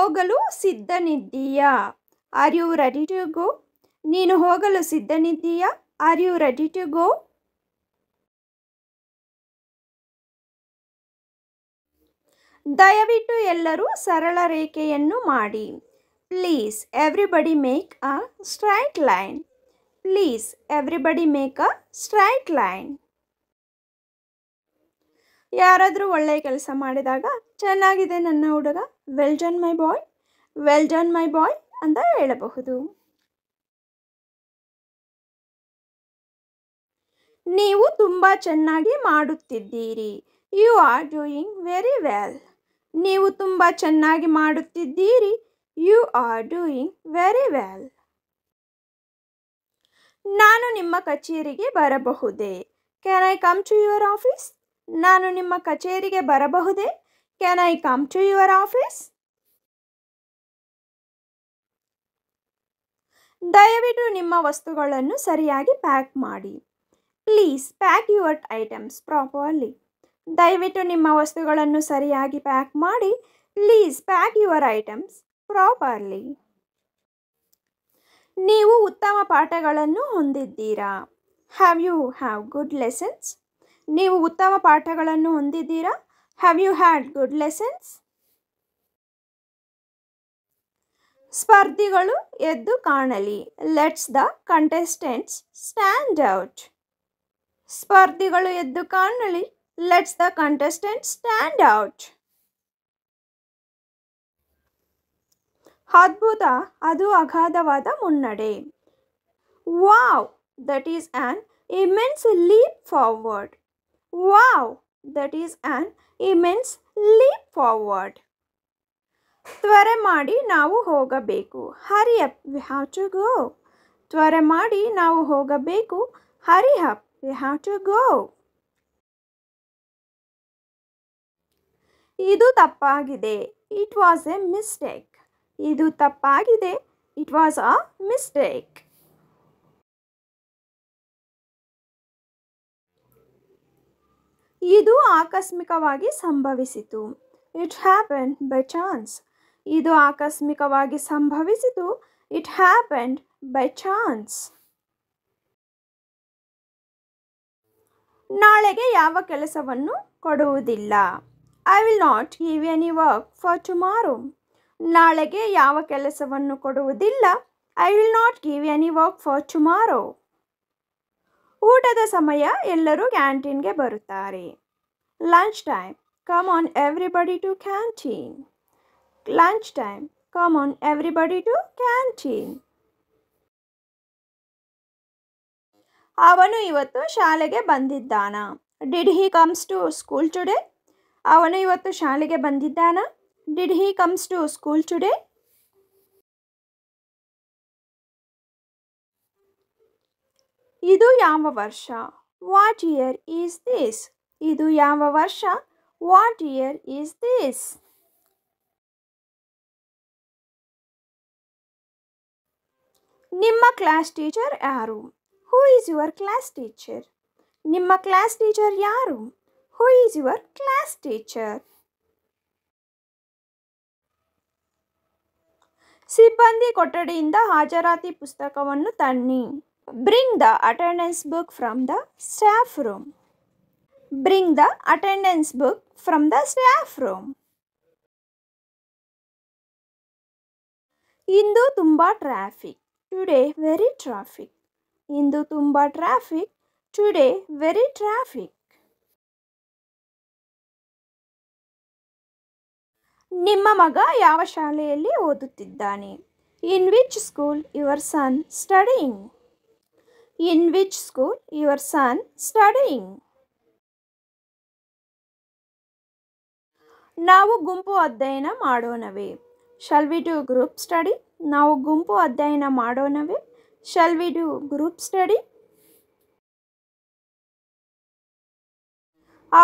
ಹೋಗಲು ಸಿದ್ಧನಿದ್ದೀಯ are you ready to go ನೀನು ಹೋಗಲು ಸಿದ್ಧನಿದ್ದೀಯ are you ready to go ದಯವಿಟ್ಟು ಎಲ್ಲರೂ ಸರಳ ರೇಖೆಯನ್ನು ಮಾಡಿ please everybody make a straight line please everybody make a straight line ಯಾರಾದರೂ ಒಳ್ಳೆಯ ಕೆಲಸ ಮಾಡಿದಾಗ ಚೆನ್ನಾಗಿದೆ ನನ್ನ ಹುಡುಗ well done my boy well done my boy ಅಂತ ಹೇಳಬಹುದು ನೀವು ತುಂಬ ಚೆನ್ನಾಗಿ ಮಾಡುತ್ತಿದ್ದೀರಿ you are doing very well ನೀವು ತುಂಬ ಚೆನ್ನಾಗಿ ಮಾಡುತ್ತಿದ್ದೀರಿ you are doing very well ನಾನು ನಿಮ್ಮ ಕಚೇರಿಗೆ ಬರಬಹುದೇ can I come to your office ನಾನು ನಿಮ್ಮ ಕಚೇರಿಗೆ ಬರಬಹುದೇ can I come to your office ದಯವಿಟ್ಟು ನಿಮ್ಮ ವಸ್ತುಗಳನ್ನು ಸರಿಯಾಗಿ ಪ್ಯಾಕ್ ಮಾಡಿ please pack your items properly ದಯವಿಟ್ಟು ನಿಮ್ಮ ವಸ್ತುಗಳನ್ನು ಸರಿಯಾಗಿ ಪ್ಯಾಕ್ ಮಾಡಿ please pack your items properly ನೀವು ಉತ್ತಮ ಪಾಠಗಳನ್ನು ಹೊಂದಿದ್ದೀರಾ have you have good lessons ನೀವು ಉತ್ತಮ ಪಾಠಗಳನ್ನು ಹೊಂದಿದ್ದೀರಾ Have you had good lessons? ಸ್ಪರ್ಧಿಗಳು ಎದ್ದು ಕಾಣಲಿ let's the contestants stand out ಸ್ಪರ್ಧಿಗಳು ಎದ್ದು ಕಾಣಲಿ let's the contestant stand out ಅದ್ಭುತ ಅದು ಅಗಾಧವಾದ ಮುನ್ನಡೆ wow that is an immense leap forward wow that is an immense leap forward ತ್ವರೆ ಮಾಡಿ ನಾವು ಹೋಗಬೇಕು hurry up we have to go ತ್ವರೆ ಮಾಡಿ ನಾವು ಹೋಗಬೇಕು hurry up we have to go ಇದು ತಪ್ಪಾಗಿದೆ ಇಟ್ ವಾಸ್ ಎ ಮಿಸ್ಟೇಕ್ ಇದು ತಪ್ಪಾಗಿದೆ ಇಟ್ ವಾಸ್ ಅ ಮಿಸ್ಟೇಕ್ ಇದು ಆಕಸ್ಮಿಕವಾಗಿ ಸಂಭವಿಸಿತು ಇಟ್ ಹ್ಯಾಪನ್ ಬೈ ಚಾನ್ಸ್ ಇದು ಆಕಸ್ಮಿಕವಾಗಿ ಸಂಭವಿಸಿತು ಇಟ್ ಹ್ಯಾಪನ್ ಬೈ ಚಾನ್ಸ್ ನಾಳೆಗೆ ಯಾವ ಕೆಲಸವನ್ನು ಕೊಡುವುದಿಲ್ಲ I will not give any work for tomorrow ನಾಳೆಗೆ ಯಾವ ಕೆಲಸವನ್ನು ಕೊಡುವುದಿಲ್ಲ I will not give any work for tomorrow ಊಟದ ಸಮಯ ಎಲ್ಲರೂ ಕ್ಯಾಂಟೀನ್ಗೆ ಬರುತ್ತಾರೆ lunch time come on everybody to canteen lunch time come on everybody to canteen ಅವನು ಇವತ್ತು ಶಾಲೆಗೆ ಬಂದಿದ್ದಾನ did he comes to school today ಅವನು ಇವತ್ತು ಶಾಲೆಗೆ ಬಂದಿದ್ದಾನ did he comes to school today ಇದು ಯಾವ ವರ್ಷ ವಾಟ್ ಇಯರ್ ಈಸ್ ದಿಸ್ ಇದು ಯಾವ ವರ್ಷ ವಾಟ್ ಇಯರ್ ಈಸ್ ದಿಸ್ ನಿಮ್ಮ ಕ್ಲಾಸ್ ಟೀಚರ್ ಯಾರು who is your class teacher ನಿಮ್ಮ ಕ್ಲಾಸ್ ಟೀಚರ್ ಯಾರು who is your class teacher ಸಿಬ್ಬಂದಿ ಕೊಠಡಿಯಿಂದ ಹಾಜರಾತಿ ಪುಸ್ತಕವನ್ನು ತನ್ನಿ Bring the attendance book from the staff room. Bring the attendance book from the staff room. ಇಂದು ತುಂಬ ಟ್ರಾಫಿಕ್ ಟುಡೇ ವೆರಿ ಟ್ರಾಫಿಕ್ ಇಂದು ತುಂಬ ಟ್ರಾಫಿಕ್ ಟುಡೇ ವೆರಿ ಟ್ರಾಫಿಕ್ ನಿಮ್ಮ ಮಗ ಯಾವ ಶಾಲೆಯಲ್ಲಿ ಓದುತ್ತಿದ್ದಾನೆ in which school your son studying in which school your son studying ನಾವು ಗುಂಪು ಅಧ್ಯಯನ ಮಾಡೋಣವೇ shall we do group study ನಾವು ಗುಂಪು ಅಧ್ಯಯನ ಮಾಡೋಣವೇ shall we do group study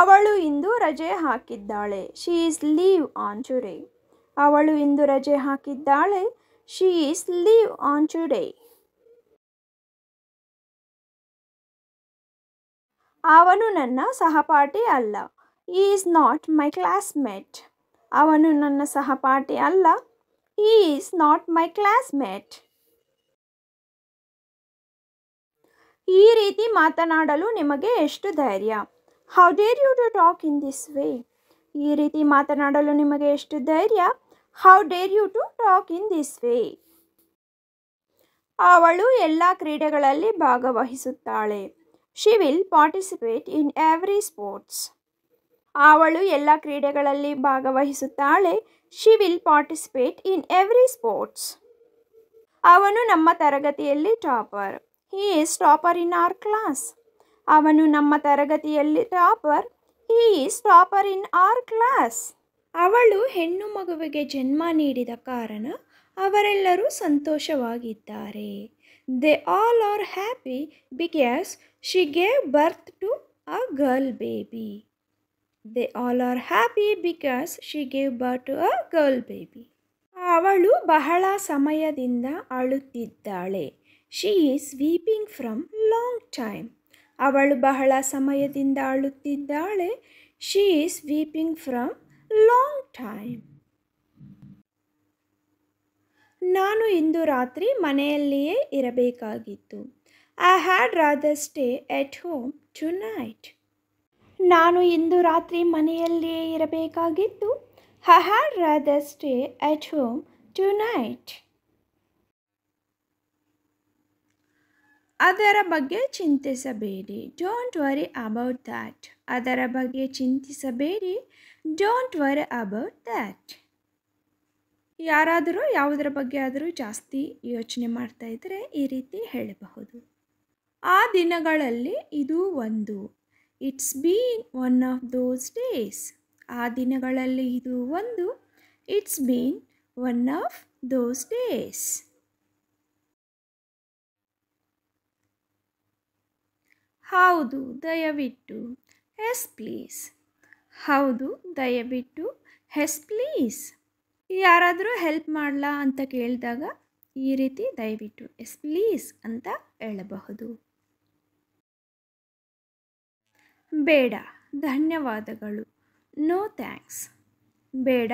ಅವಳು ಇಂದು ರಜೆ ಹಾಕಿದ್ದಾಳೆ she is leave on today ಅವಳು ಇಂದು ರಜೆ ಹಾಕಿದ್ದಾಳೆ she is leave on today ಅವನು ನನ್ನ ಸಹಪಾಠಿ ಅಲ್ಲ ಈ ಈಸ್ ನಾಟ್ ಮೈ ಕ್ಲಾಸ್ಮೇಟ್ ಅವನು ನನ್ನ ಸಹಪಾಠಿ ಅಲ್ಲ ಈ ಈಸ್ ನಾಟ್ ಮೈ ಕ್ಲಾಸ್ಮೇಟ್ ಈ ರೀತಿ ಮಾತನಾಡಲು ನಿಮಗೆ ಎಷ್ಟು ಧೈರ್ಯ how dare you to talk in this way ಈ ರೀತಿ ಮಾತನಾಡಲು ನಿಮಗೆ ಎಷ್ಟು ಧೈರ್ಯ how dare you to talk in this way ಅವಳು ಎಲ್ಲ ಕ್ರೀಡೆಗಳಲ್ಲಿ ಭಾಗವಹಿಸುತ್ತಾಳೆ she will participate in every sports ಅವಳು ಎಲ್ಲ ಕ್ರೀಡೆಗಳಲ್ಲಿ ಭಾಗವಹಿಸುತ್ತಾಳೆ she will participate in every sports ಅವನು ನಮ್ಮ ತರಗತಿಯಲ್ಲಿ topper he is topper in our class ಅವನು ನಮ್ಮ ತರಗತಿಯಲ್ಲಿ topper he is topper in our class ಅವಳು ಹೆಣ್ಣು ಮಗುವಿಗೆ ಜನ್ಮ ನೀಡಿದ ಕಾರಣ ಅವರೆಲ್ಲರೂ ಸಂತೋಷವಾಗಿದ್ದಾರೆ they all are happy because She gave birth to a girl baby. They all are happy because she gave birth to a girl baby. ಅವಳು ಬಹಳ ಸಮಯದಿಂದ ಅಳುತ್ತಿದ್ದಾಳೆ she is weeping from long time ಅವಳು ಬಹಳ ಸಮಯದಿಂದ ಅಳುತ್ತಿದ್ದಾಳೆ she is weeping from long time ನಾನು ಇಂದು ರಾತ್ರಿ ಮನೆಯಲ್ಲಿಯೇ ಇರಬೇಕಾಗಿತ್ತು I had rather stay at home tonight ನಾನು ಇಂದು ರಾತ್ರಿ ಮನೆಯಲ್ಲೇ ಇರಬೇಕಾಗಿತ್ತು I had rather stay at home tonight ಅದರ ಬಗ್ಗೆ ಚಿಂತಿಸಬೇಡಿ ಡೋಂಟ್ ವರಿ ಅಬೌಟ್ ದ್ಯಾಟ್ ಅದರ ಬಗ್ಗೆ ಚಿಂತಿಸಬೇಡಿ ಡೋಂಟ್ ವರಿ ಅಬೌಟ್ ದ್ಯಾಟ್ ಯಾರಾದರೂ ಯಾವುದರ ಬಗ್ಗೆ ಆದರೂ ಜಾಸ್ತಿ ಯೋಚನೆ ಮಾಡ್ತಾ ಇದ್ದರೆ ಈ ರೀತಿ ಹೇಳಬಹುದು ಆ ದಿನಗಳಲ್ಲಿ ಇದು ಒಂದು it's been one of those days ಆ ದಿನಗಳಲ್ಲಿ ಇದು ಒಂದು it's been one of those days ಹೌದು ದಯವಿಟ್ಟು ಎಸ್ ಪ್ಲೀಸ್ ಹೌದು ದಯವಿಟ್ಟು ಎಸ್ ಪ್ಲೀಸ್ ಯಾರಾದರೂ ಹೆಲ್ಪ್ ಮಾಡಲಾ ಅಂತ ಕೇಳಿದಾಗ ಈ ರೀತಿ ದಯವಿಟ್ಟು ಎಸ್ ಪ್ಲೀಸ್ ಅಂತ ಹೇಳಬಹುದು ಬೇಡ ಧನ್ಯವಾದಗಳು ನೋ ಥ್ಯಾಂಕ್ಸ್ ಬೇಡ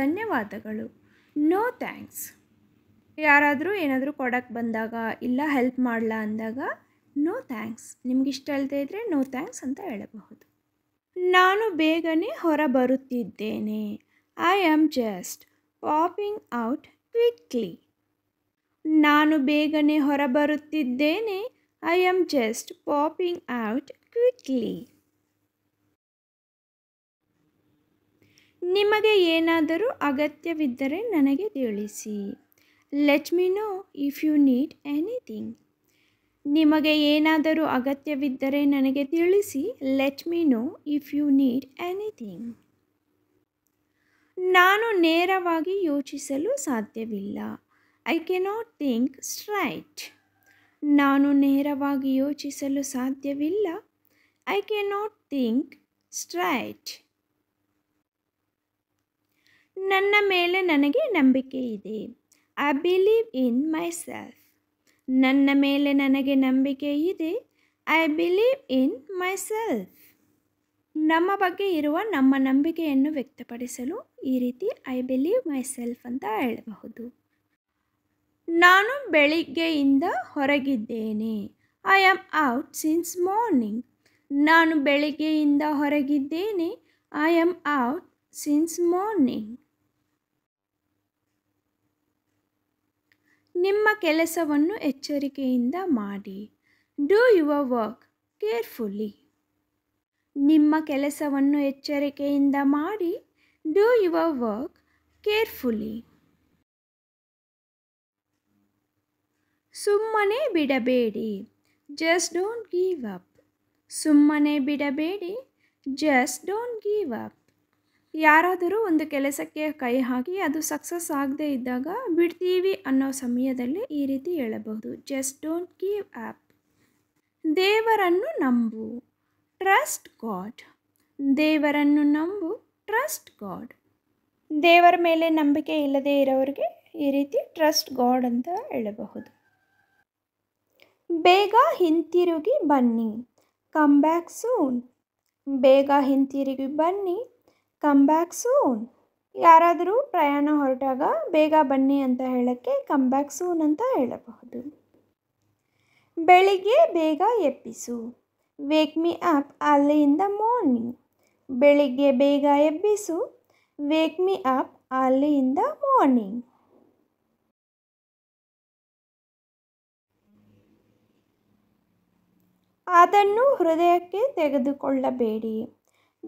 ಧನ್ಯವಾದಗಳು ನೋ ಥ್ಯಾಂಕ್ಸ್ ಯಾರಾದರೂ ಏನಾದರೂ ಕೊಡೋಕ್ಕೆ ಬಂದಾಗ ಇಲ್ಲ ಹೆಲ್ಪ್ ಮಾಡಲ ಅಂದಾಗ ನೋ ಥ್ಯಾಂಕ್ಸ್ ನಿಮಗಿಷ್ಟ ಅಲ್ಲದೆ ಇದ್ದರೆ ನೋ ಥ್ಯಾಂಕ್ಸ್ ಅಂತ ಹೇಳಬಹುದು ನಾನು ಬೇಗನೆ ಹೊರ ಬರುತ್ತಿದ್ದೇನೆ I am just popping out quickly ನಾನು ಬೇಗನೆ ಹೊರ ಬರುತ್ತಿದ್ದೇನೆ I am just popping out quickly ನಿಮಗೆ ಏನಾದರೂ ಅಗತ್ಯವಿದ್ದರೆ ನನಗೆ ತಿಳಿಸಿ let me know if you need anything ನಿಮಗೆ ಏನಾದರೂ ಅಗತ್ಯವಿದ್ದರೆ ನನಗೆ ತಿಳಿಸಿ let me know if you need anything ನಾನು ನೇರವಾಗಿ ಯೋಚಿಸಲು ಸಾಧ್ಯವಿಲ್ಲ ಐ ಕೆನಾಟ್ ಥಿಂಕ್ ಸ್ಟ್ರೈಟ್ ನಾನು ನೇರವಾಗಿ ಯೋಚಿಸಲು ಸಾಧ್ಯವಿಲ್ಲ I cannot think straight. ನನ್ನ ಮೇಲೆ ನನಗೆ ನಂಬಿಕೆ ಇದೆ I believe in myself ನನ್ನ ಮೇಲೆ ನನಗೆ ನಂಬಿಕೆ ಇದೆ I believe in myself ನಮ್ಮ ಬಗ್ಗೆ ಇರುವ ನಮ್ಮ ನಂಬಿಕೆಯನ್ನು ವ್ಯಕ್ತಪಡಿಸಲು ಈ ರೀತಿ ಐ ಬಿಲೀವ್ ಮೈ ಸೆಲ್ಫ್ ಅಂತ ಹೇಳಬಹುದು ನಾನು ಬೆಳಿಗ್ಗೆಯಿಂದ ಹೊರಗಿದ್ದೇನೆ I am out since morning ನಾನು ಬೆಳಿಗ್ಗೆಯಿಂದ ಹೊರಗಿದ್ದೇನೆ I am out since morning ನಿಮ್ಮ ಕೆಲಸವನ್ನು ಎಚ್ಚರಿಕೆಯಿಂದ ಮಾಡಿ ಡೂ ಯುವರ್ ವರ್ಕ್ ಕೇರ್ಫುಲ್ಲಿ ನಿಮ್ಮ ಕೆಲಸವನ್ನು ಎಚ್ಚರಿಕೆಯಿಂದ ಮಾಡಿ ಡೂ ಯುವರ್ ವರ್ಕ್ ಕೇರ್ಫುಲ್ಲಿ ಸುಮ್ಮನೆ ಬಿಡಬೇಡಿ ಜಸ್ಟ್ ಡೋಂಟ್ ಗೀವ್ ಅಪ್ ಸುಮ್ಮನೆ ಬಿಡಬೇಡಿ ಜಸ್ಟ್ ಡೋಂಟ್ ಗೀವ್ ಅಪ್ ಯಾರಾದರೂ ಒಂದು ಕೆಲಸಕ್ಕೆ ಕೈ ಹಾಕಿ ಅದು ಸಕ್ಸಸ್ ಆಗದೇ ಇದ್ದಾಗ ಬಿಡ್ತೀವಿ ಅನ್ನೋ ಸಮಯದಲ್ಲಿ ಈ ರೀತಿ ಹೇಳಬಹುದು ಜಸ್ಟ್ ಡೋಂಟ್ ಗೀವ್ ಅಪ್ ದೇವರನ್ನು ನಂಬು ಟ್ರಸ್ಟ್ ಗಾಡ್ ದೇವರನ್ನು ನಂಬು ಟ್ರಸ್ಟ್ ಗಾಡ್ ದೇವರ ಮೇಲೆ ನಂಬಿಕೆ ಇಲ್ಲದೇ ಇರೋರಿಗೆ ಈ ರೀತಿ ಟ್ರಸ್ಟ್ ಗಾಡ್ ಅಂತ ಹೇಳಬಹುದು ಬೇಗ ಹಿಂತಿರುಗಿ ಬನ್ನಿ ಕಮ್ ಬ್ಯಾಕ್ ಸೂನ್ ಬೇಗ ಹಿಂತಿರುಗಿ ಬನ್ನಿ ಕಮ್ ಬ್ಯಾಕ್ ಸೂನ್ ಯಾರಾದರೂ ಪ್ರಯಾಣ ಹೊರಟಾಗ ಬೇಗ ಬನ್ನಿ ಅಂತ ಹೇಳೋಕ್ಕೆ ಕಮ್ ಬ್ಯಾಕ್ ಸೂನ್ ಅಂತ ಹೇಳಬಹುದು ಬೆಳಿಗ್ಗೆ ಬೇಗ ಎಬ್ಬಿಸು ವೇಕ್ ಮಿ ಅಪ್ ಅಲ್ಲಿ ಇನ್ ದ ಮಾರ್ನಿಂಗ್ ಬೆಳಿಗ್ಗೆ ಬೇಗ ಎಬ್ಬಿಸು ವೇಕ್ ಮಿ ಅಪ್ ಅಲ್ಲಿ ಇನ್ ದ ಮಾರ್ನಿಂಗ್ ಅದನ್ನು ಹೃದಯಕ್ಕೆ ತೆಗೆದುಕೊಳ್ಳಬೇಡಿ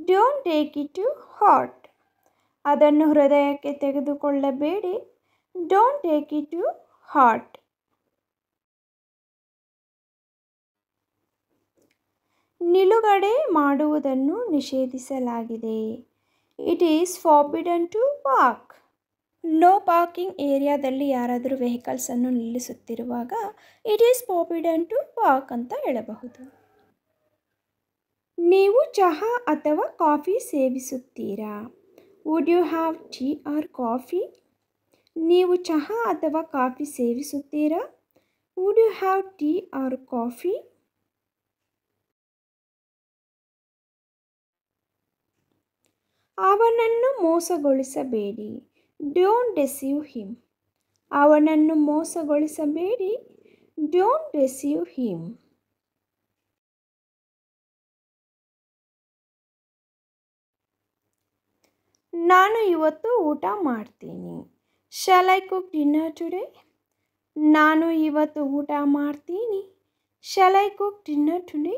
don't take it to heart ಅದನ್ನು ಹೃದಯಕ್ಕೆ ತೆಗೆದುಕೊಳ್ಳಬೇಡಿ don't take it to heart ನಿಲುಗಡೆ ಮಾಡುವುದನ್ನು ನಿಷೇಧಿಸಲಾಗಿದೆ it is forbidden to walk no parking ಏರಿಯಾದಲ್ಲಿ ಯಾರಾದರೂ ವೆಹಿಕಲ್ಸನ್ನು ನಿಲ್ಲಿಸುತ್ತಿರುವಾಗ it is forbidden to park ಅಂತ ಹೇಳಬಹುದು ನೀವು ಚಹಾ ಅಥವಾ ಕಾಫಿ ಸೇವಿಸುತ್ತೀರಾ would you have tea or coffee ನೀವು ಚಹಾ ಅಥವಾ ಕಾಫಿ ಸೇವಿಸುತ್ತೀರಾ would you have tea or coffee ಅವನನ್ನು ಮೋಸಗೊಳಿಸಬೇಡಿ ಡೋಂಟ್ ಡೆಸೀವ್ ಹಿಮ್ ಅವನನ್ನು ಮೋಸಗೊಳಿಸಬೇಡಿ ಡೋಂಟ್ ಡೆಸೀವ್ ಹಿಮ್ ನಾನು ಇವತ್ತು ಊಟ ಮಾಡ್ತೀನಿ shall I cook dinner today ನಾನು ಇವತ್ತು ಊಟ ಮಾಡ್ತೀನಿ shall I cook dinner today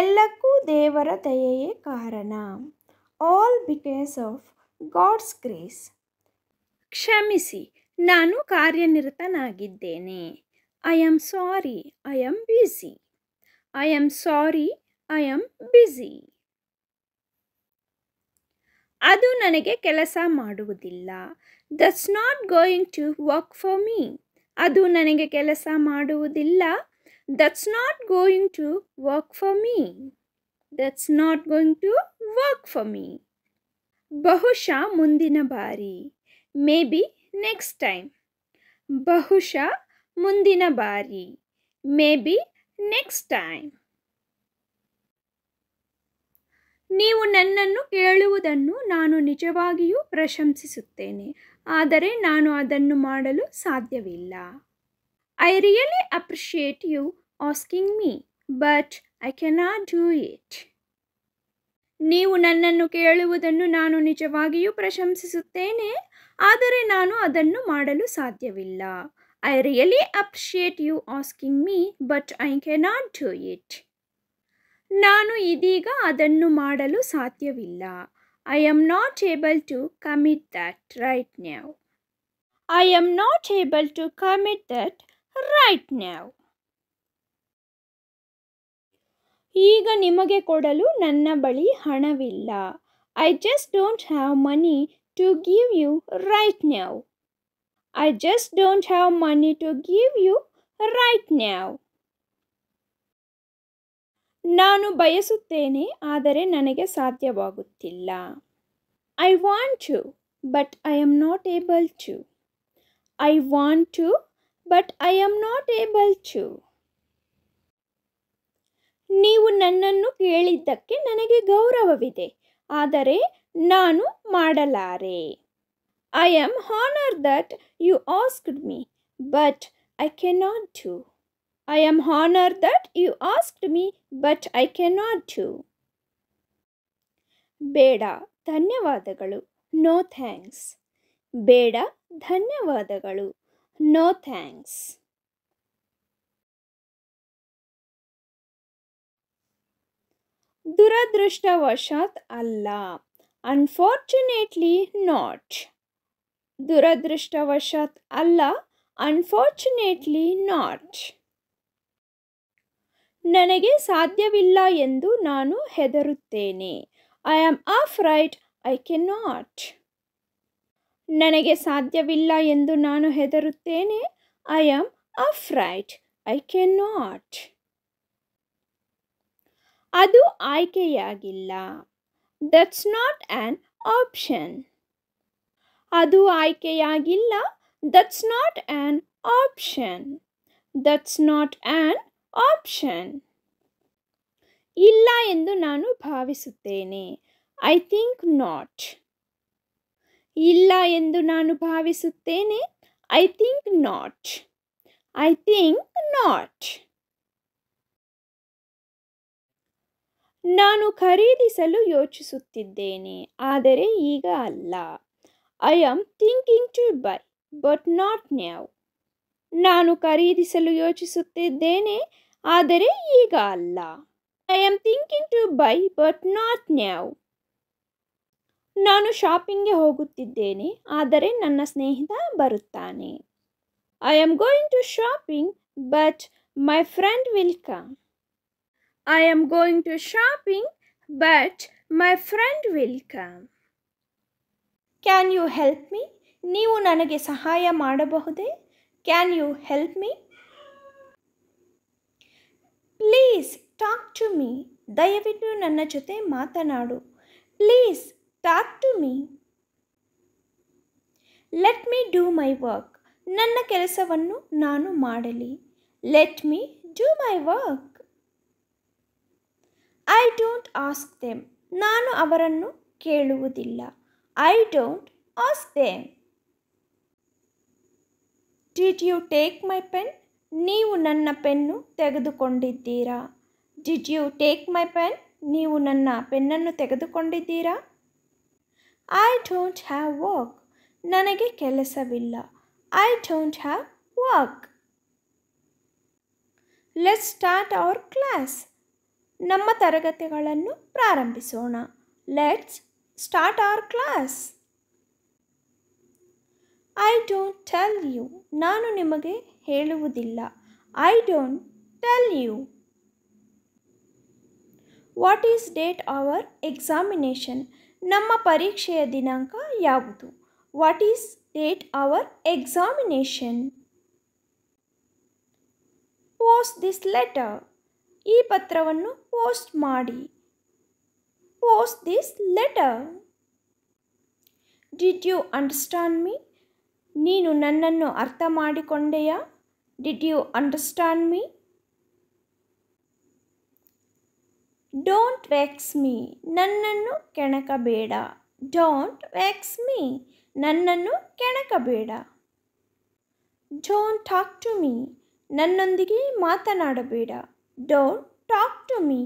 ಎಲ್ಲಕ್ಕೂ ದೇವರ ದಯೆಯೇ ಕಾರಣ all because of God's grace ಕ್ಷಮಿಸಿ ನಾನು ಕಾರ್ಯನಿರತನಾಗಿದ್ದೇನೆ I am sorry I am busy I am sorry I am busy ಅದು ನನಗೆ ಕೆಲಸ ಮಾಡುವುದಿಲ್ಲ that's not going to work for me ಅದು ನನಗೆ ಕೆಲಸ ಮಾಡುವುದಿಲ್ಲ that's not going to work for me that's not going to work for me ಬಹುಶಃ ಮುಂದಿನ ಬಾರಿ ಮೇ ಬಿ ನೆಕ್ಸ್ಟ್ ಟೈಮ್ ಬಹುಶಃ ಮುಂದಿನ ಬಾರಿ ಮೇ ಬಿ ನೆಕ್ಸ್ಟ್ ಟೈಮ್ ನೀವು ನನ್ನನ್ನು ಕೇಳುವುದನ್ನು ನಾನು ನಿಜವಾಗಿಯೂ ಪ್ರಶಂಸಿಸುತ್ತೇನೆ ಆದರೆ ನಾನು ಅದನ್ನು ಮಾಡಲು ಸಾಧ್ಯವಿಲ್ಲ I really appreciate you asking me, but I cannot do it ನೀವು ನನ್ನನ್ನು ಕೇಳುವುದನ್ನು ನಾನು ನಿಜವಾಗಿಯೂ ಪ್ರಶಂಸಿಸುತ್ತೇನೆ ಆದರೆ ನಾನು ಅದನ್ನು ಮಾಡಲು ಸಾಧ್ಯವಿಲ್ಲ I really appreciate you asking me but I cannot do it ನಾನು ಇದೀಗ ಅದನ್ನು ಮಾಡಲು ಸಾಧ್ಯವಿಲ್ಲ I am not able to commit that right now I am not able to commit that right now ಈಗ ನಿಮಗೆ ಕೊಡಲು ನನ್ನ ಬಳಿ ಹಣವಿಲ್ಲ I just don't have money to give you right now I just don't have money to give you right now ನಾನು ಬಯಸುತ್ತೇನೆ ಆದರೆ ನನಗೆ ಸಾಧ್ಯವಾಗುತ್ತಿಲ್ಲ I want to but I am not able to I want to but I am not able to ನೀವು ನನ್ನನ್ನು ಕೇಳಿದ್ದಕ್ಕೆ ನನಗೆ ಗೌರವವಿದೆ ಆದರೆ ನಾನು ಮಾಡಲಾರೆ I am honour that you asked me but I cannot do I am honour that you asked me but I cannot do ಬೇಡ ಧನ್ಯವಾದಗಳು ನೋ ಥ್ಯಾಂಕ್ಸ್ ಬೇಡ ಧನ್ಯವಾದಗಳು ನೋ ಥ್ಯಾಂಕ್ಸ್ ದುರದೃಷ್ಟವಶಾತ್ ಅಲ್ಲ ಅನ್ಫಾರ್ಚುನೇಟ್ಲಿ ನಾಟ್ ದುರದೃಷ್ಟವಶಾತ್ ಅಲ್ಲ ಅನ್ಫಾರ್ಚುನೇಟ್ಲಿ ನಾಟ್ ನನಗೆ ಸಾಧ್ಯವಿಲ್ಲ ಎಂದು ನಾನು ಹೆದರುತ್ತೇನೆ I am afraid I can not ನನಗೆ ಸಾಧ್ಯವಿಲ್ಲ ಎಂದು ನಾನು ಹೆದರುತ್ತೇನೆ I am afraid I can not ಅದು ಆಯ್ಕೆಯಾಗಿಲ್ಲ ದಟ್ಸ್ ನಾಟ್ ಆ್ಯನ್ ಆಪ್ಷನ್ ಅದು ಆಯ್ಕೆಯಾಗಿಲ್ಲ that's not an option that's not an option ಇಲ್ಲ ಎಂದು ನಾನು ಭಾವಿಸುತ್ತೇನೆ ಐ ಥಿಂಕ್ ನಾಟ್ ಇಲ್ಲ ಎಂದು ನಾನು ಭಾವಿಸುತ್ತೇನೆ I think not I think not ನಾನು ಖರೀದಿಸಲು ಯೋಚಿಸುತ್ತಿದ್ದೇನೆ ಆದರೆ ಈಗ ಅಲ್ಲ I am thinking to buy but not now ನಾನು ಖರೀದಿಸಲು ಯೋಚಿಸುತ್ತಿದ್ದೇನೆ ಆದರೆ ಈಗ ಅಲ್ಲ I am thinking to buy but not now ನಾನು ಶಾಪಿಂಗ್ಗೆ ಹೋಗುತ್ತಿದ್ದೇನೆ ಆದರೆ ನನ್ನ ಸ್ನೇಹಿತ ಬರುತ್ತಾನೆ I am going to shopping but my friend will come I am going to shopping, but my friend will come. Can you help me ನೀವು ನನಗೆ ಸಹಾಯ ಮಾಡಬಹುದೇ can you help me please talk to me ದಯವಿಟ್ಟು ನನ್ನ ಜೊತೆ ಮಾತನಾಡು please talk to me let me do my work ನನ್ನ ಕೆಲಸವನ್ನು ನಾನು ಮಾಡಲಿ let me do my work I don't ask them ನಾನು ಅವರನ್ನು ಕೇಳುವುದಿಲ್ಲ I don't ask them did you take my pen ನೀವು ನನ್ನ ಪೆನ್ನು ತೆಗೆದುಕೊಂಡಿದ್ದೀರಾ did you take my pen ನೀವು ನನ್ನ ಪೆನ್ನನ್ನು ತೆಗೆದುಕೊಂಡಿದ್ದೀರಾ ಐ ಡೋಂಟ್ ಹ್ಯಾವ್ ವರ್ಕ್ ನನಗೆ ಕೆಲಸವಿಲ್ಲ I don't have work let start our class ನಮ್ಮ ತರಗತಿಗಳನ್ನು ಪ್ರಾರಂಭಿಸೋಣ let's start our class I don't tell you ನಾನು ನಿಮಗೆ ಹೇಳುವುದಿಲ್ಲ I don't tell you what is date our examination ನಮ್ಮ ಪರೀಕ್ಷೆಯ ದಿನಾಂಕ ಯಾವುದು what is date our examination post this letter ಈ ಪತ್ರವನ್ನು ಪೋಸ್ಟ್ ಮಾಡಿ post this letter did you understand me ನೀನು ನನ್ನನ್ನು ಅರ್ಥ ಮಾಡಿಕೊಂಡೆಯಾ did you understand me don't vex me ನನ್ನನ್ನು ಕೆಣಕಬೇಡ ಡೋಂಟ್ ವ್ಯಾಕ್ಸ್ ಮೀ ನನ್ನನ್ನು ಕೆಣಕಬೇಡ ಡೋಂಟ್ ಟಾಕ್ ಟು ಮೀ ನನ್ನೊಂದಿಗೆ ಮಾತನಾಡಬೇಡ Don't talk to me.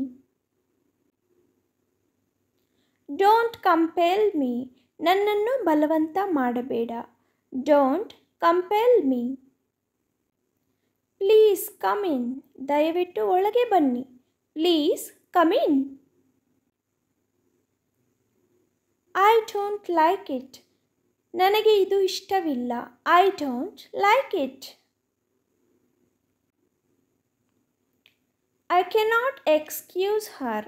Don't compel me ನನ್ನನ್ನು ಬಲವಂತ ಮಾಡಬೇಡ don't compel me please come in ದಯವಿಟ್ಟು ಒಳಗೆ ಬನ್ನಿ please come in I don't like it ನನಗೆ ಇದು ಇಷ್ಟವಿಲ್ಲ I don't like it I cannot excuse her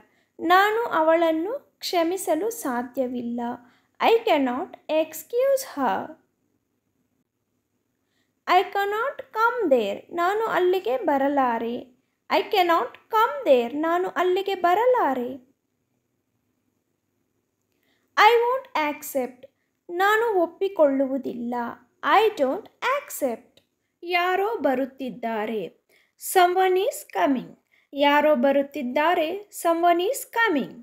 ನಾನು ಅವಳನ್ನು ಕ್ಷಮಿಸಲು ಸಾಧ್ಯವಿಲ್ಲ I cannot excuse her I cannot come there ನಾನು ಅಲ್ಲಿಗೆ ಬರಲಾರೆ ಐ ಕೆನಾಟ್ ಕಮ್ ದೇರ್ ನಾನು ಅಲ್ಲಿಗೆ ಬರಲಾರೆ ಐ ವೋಂಟ್ ಆಕ್ಸೆಪ್ಟ್ ನಾನು ಒಪ್ಪಿಕೊಳ್ಳುವುದಿಲ್ಲ ಐ ಡೋಂಟ್ ಆಕ್ಸೆಪ್ಟ್ ಯಾರೋ ಬರುತ್ತಿದ್ದಾರೆ ಸಮ್ವನ್ ಈಸ್ ಕಮಿಂಗ್ ಯಾರೋ ಬರುತ್ತಿದ್ದಾರೆ ಸಮ್ವನ್ ಈಸ್ ಕಮಿಂಗ್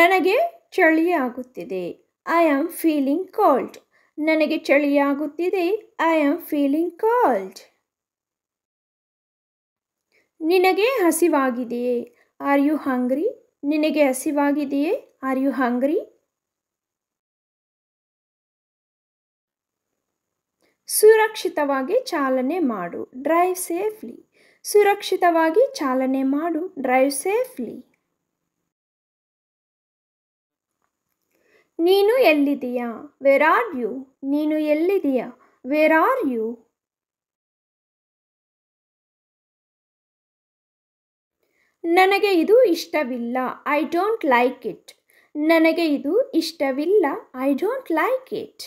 ನನಗೆ ಚಳಿಯಾಗುತ್ತಿದೆ ಐ ಆಮ್ ಫೀಲಿಂಗ್ ಕೋಲ್ಡ್ ನನಗೆ ಚಳಿಯಾಗುತ್ತಿದೆ ಐ ಆಮ್ ಫೀಲಿಂಗ್ ಕೋಲ್ಡ್ ನಿನಗೆ ಹಸಿವಾಗಿದೆಯೇ ಆರ್ ಯು ಹಂಗ್ರಿ ನಿನಗೆ ಹಸಿವಾಗಿದೆಯೇ ಆರ್ ಯು ಹಂಗ್ರಿ ಸುರಕ್ಷಿತವಾಗಿ ಚಾಲನೆ ಮಾಡು ಡ್ರೈವ್ ಸೇಫ್ಲಿ ಸುರಕ್ಷಿತವಾಗಿ ಚಾಲನೆ ಮಾಡು ಡ್ರೈವ್ ಸೇಫ್ಲಿ ನೀನು ಎಲ್ಲಿದೆಯಾ ವೆರ್ ಆರ್ ಯು ನೀನು ಎಲ್ಲಿದೆಯಾ ವೆರ್ ಆರ್ ಯು ನನಗೆ ಇದು ಇಷ್ಟವಿಲ್ಲ ಐ ಡೋಂಟ್ ಲೈಕ್ ಇಟ್ ನನಗೆ ಇದು ಇಷ್ಟವಿಲ್ಲ ಐ ಡೋಂಟ್ ಲೈಕ್ ಇಟ್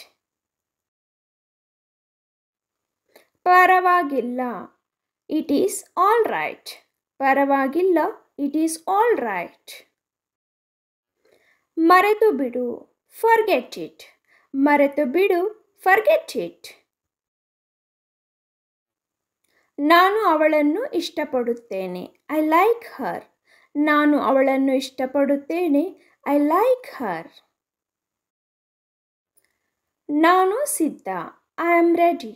ಪರವಾಗಿಲ್ಲ ಇಟ್ ಈಸ್ ಆಲ್ ರೈಟ್ ಪರವಾಗಿಲ್ಲ ಇಟ್ ಈಸ್ ಆಲ್ ರೈಟ್ ಮರೆತು ಬಿಡು ಫರ್ಗೆಟ್ ಇಟ್ ಮರೆತು ಬಿಡು ಫರ್ಗೆಟ್ ಇಟ್ ನಾನು ಅವಳನ್ನು ಇಷ್ಟಪಡುತ್ತೇನೆ ಐ ಲೈಕ್ ಹರ್ ನಾನು ಅವಳನ್ನು ಇಷ್ಟಪಡುತ್ತೇನೆ ಐ ಲೈಕ್ ಹರ್ ನಾನು ಸಿದ್ಧ ಐ ಆಮ್ ರೆಡಿ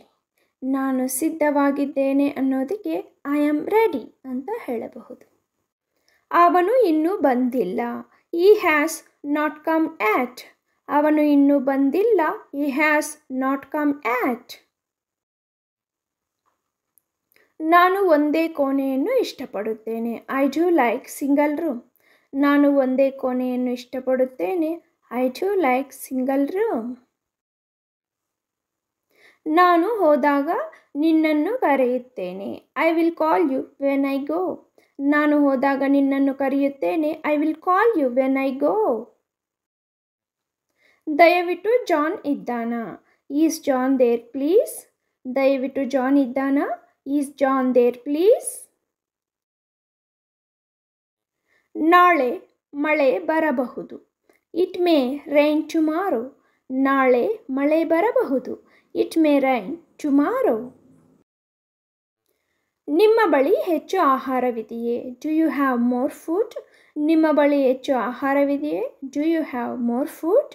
ನಾನು ಸಿದ್ಧವಾಗಿದ್ದೇನೆ ಅನ್ನೋದಕ್ಕೆ ಐ ಆಮ್ ರೆಡಿ ಅಂತ ಹೇಳಬಹುದು ಅವನು ಇನ್ನೂ ಬಂದಿಲ್ಲ ಈ ಹ್ಯಾಸ್ ನಾಟ್ ಕಮ್ ಆ್ಯಟ್ ಅವನು ಇನ್ನೂ ಬಂದಿಲ್ಲ ಈ ಹ್ಯಾಸ್ ನಾಟ್ ಕಮ್ ಆ್ಯಟ್ ನಾನು ಒಂದೇ ಕೋಣೆಯನ್ನು ಇಷ್ಟಪಡುತ್ತೇನೆ I do like single room ನಾನು ಒಂದೇ ಕೋಣೆಯನ್ನು ಇಷ್ಟಪಡುತ್ತೇನೆ I do like single room ನಾನು ಹೋದಾಗ ನಿನ್ನನ್ನು ಕರೆಯುತ್ತೇನೆ I will call you when I go ನಾನು ಹೋದಾಗ ನಿನ್ನನ್ನು ಕರೆಯುತ್ತೇನೆ I will call you when I go ದಯವಿಟ್ಟು ಜಾನ್ ಇದ್ದಾನಾ ಈಸ್ ಜಾನ್ ದೇರ್ ಪ್ಲೀಸ್ ದಯವಿಟ್ಟು ಜಾನ್ ಇದ್ದಾನಾ ಈಸ್ ಜಾನ್ ದೇರ್ ಪ್ಲೀಸ್ ನಾಳೆ ಮಳೆ ಬರಬಹುದು ಇಟ್ ಮೇ ರೈನ್ ಟುಮಾರೋ ನಾಳೆ ಮಳೆ ಬರಬಹುದು ಇಟ್ ಮೇ ರೈನ್ ಟುಮಾರೋ ನಿಮ್ಮ ಬಳಿ ಹೆಚ್ಚು ಆಹಾರವಿದೆಯೇ do you have more food ನಿಮ್ಮ ಬಳಿ ಹೆಚ್ಚು ಆಹಾರವಿದೆಯೇ do you have more food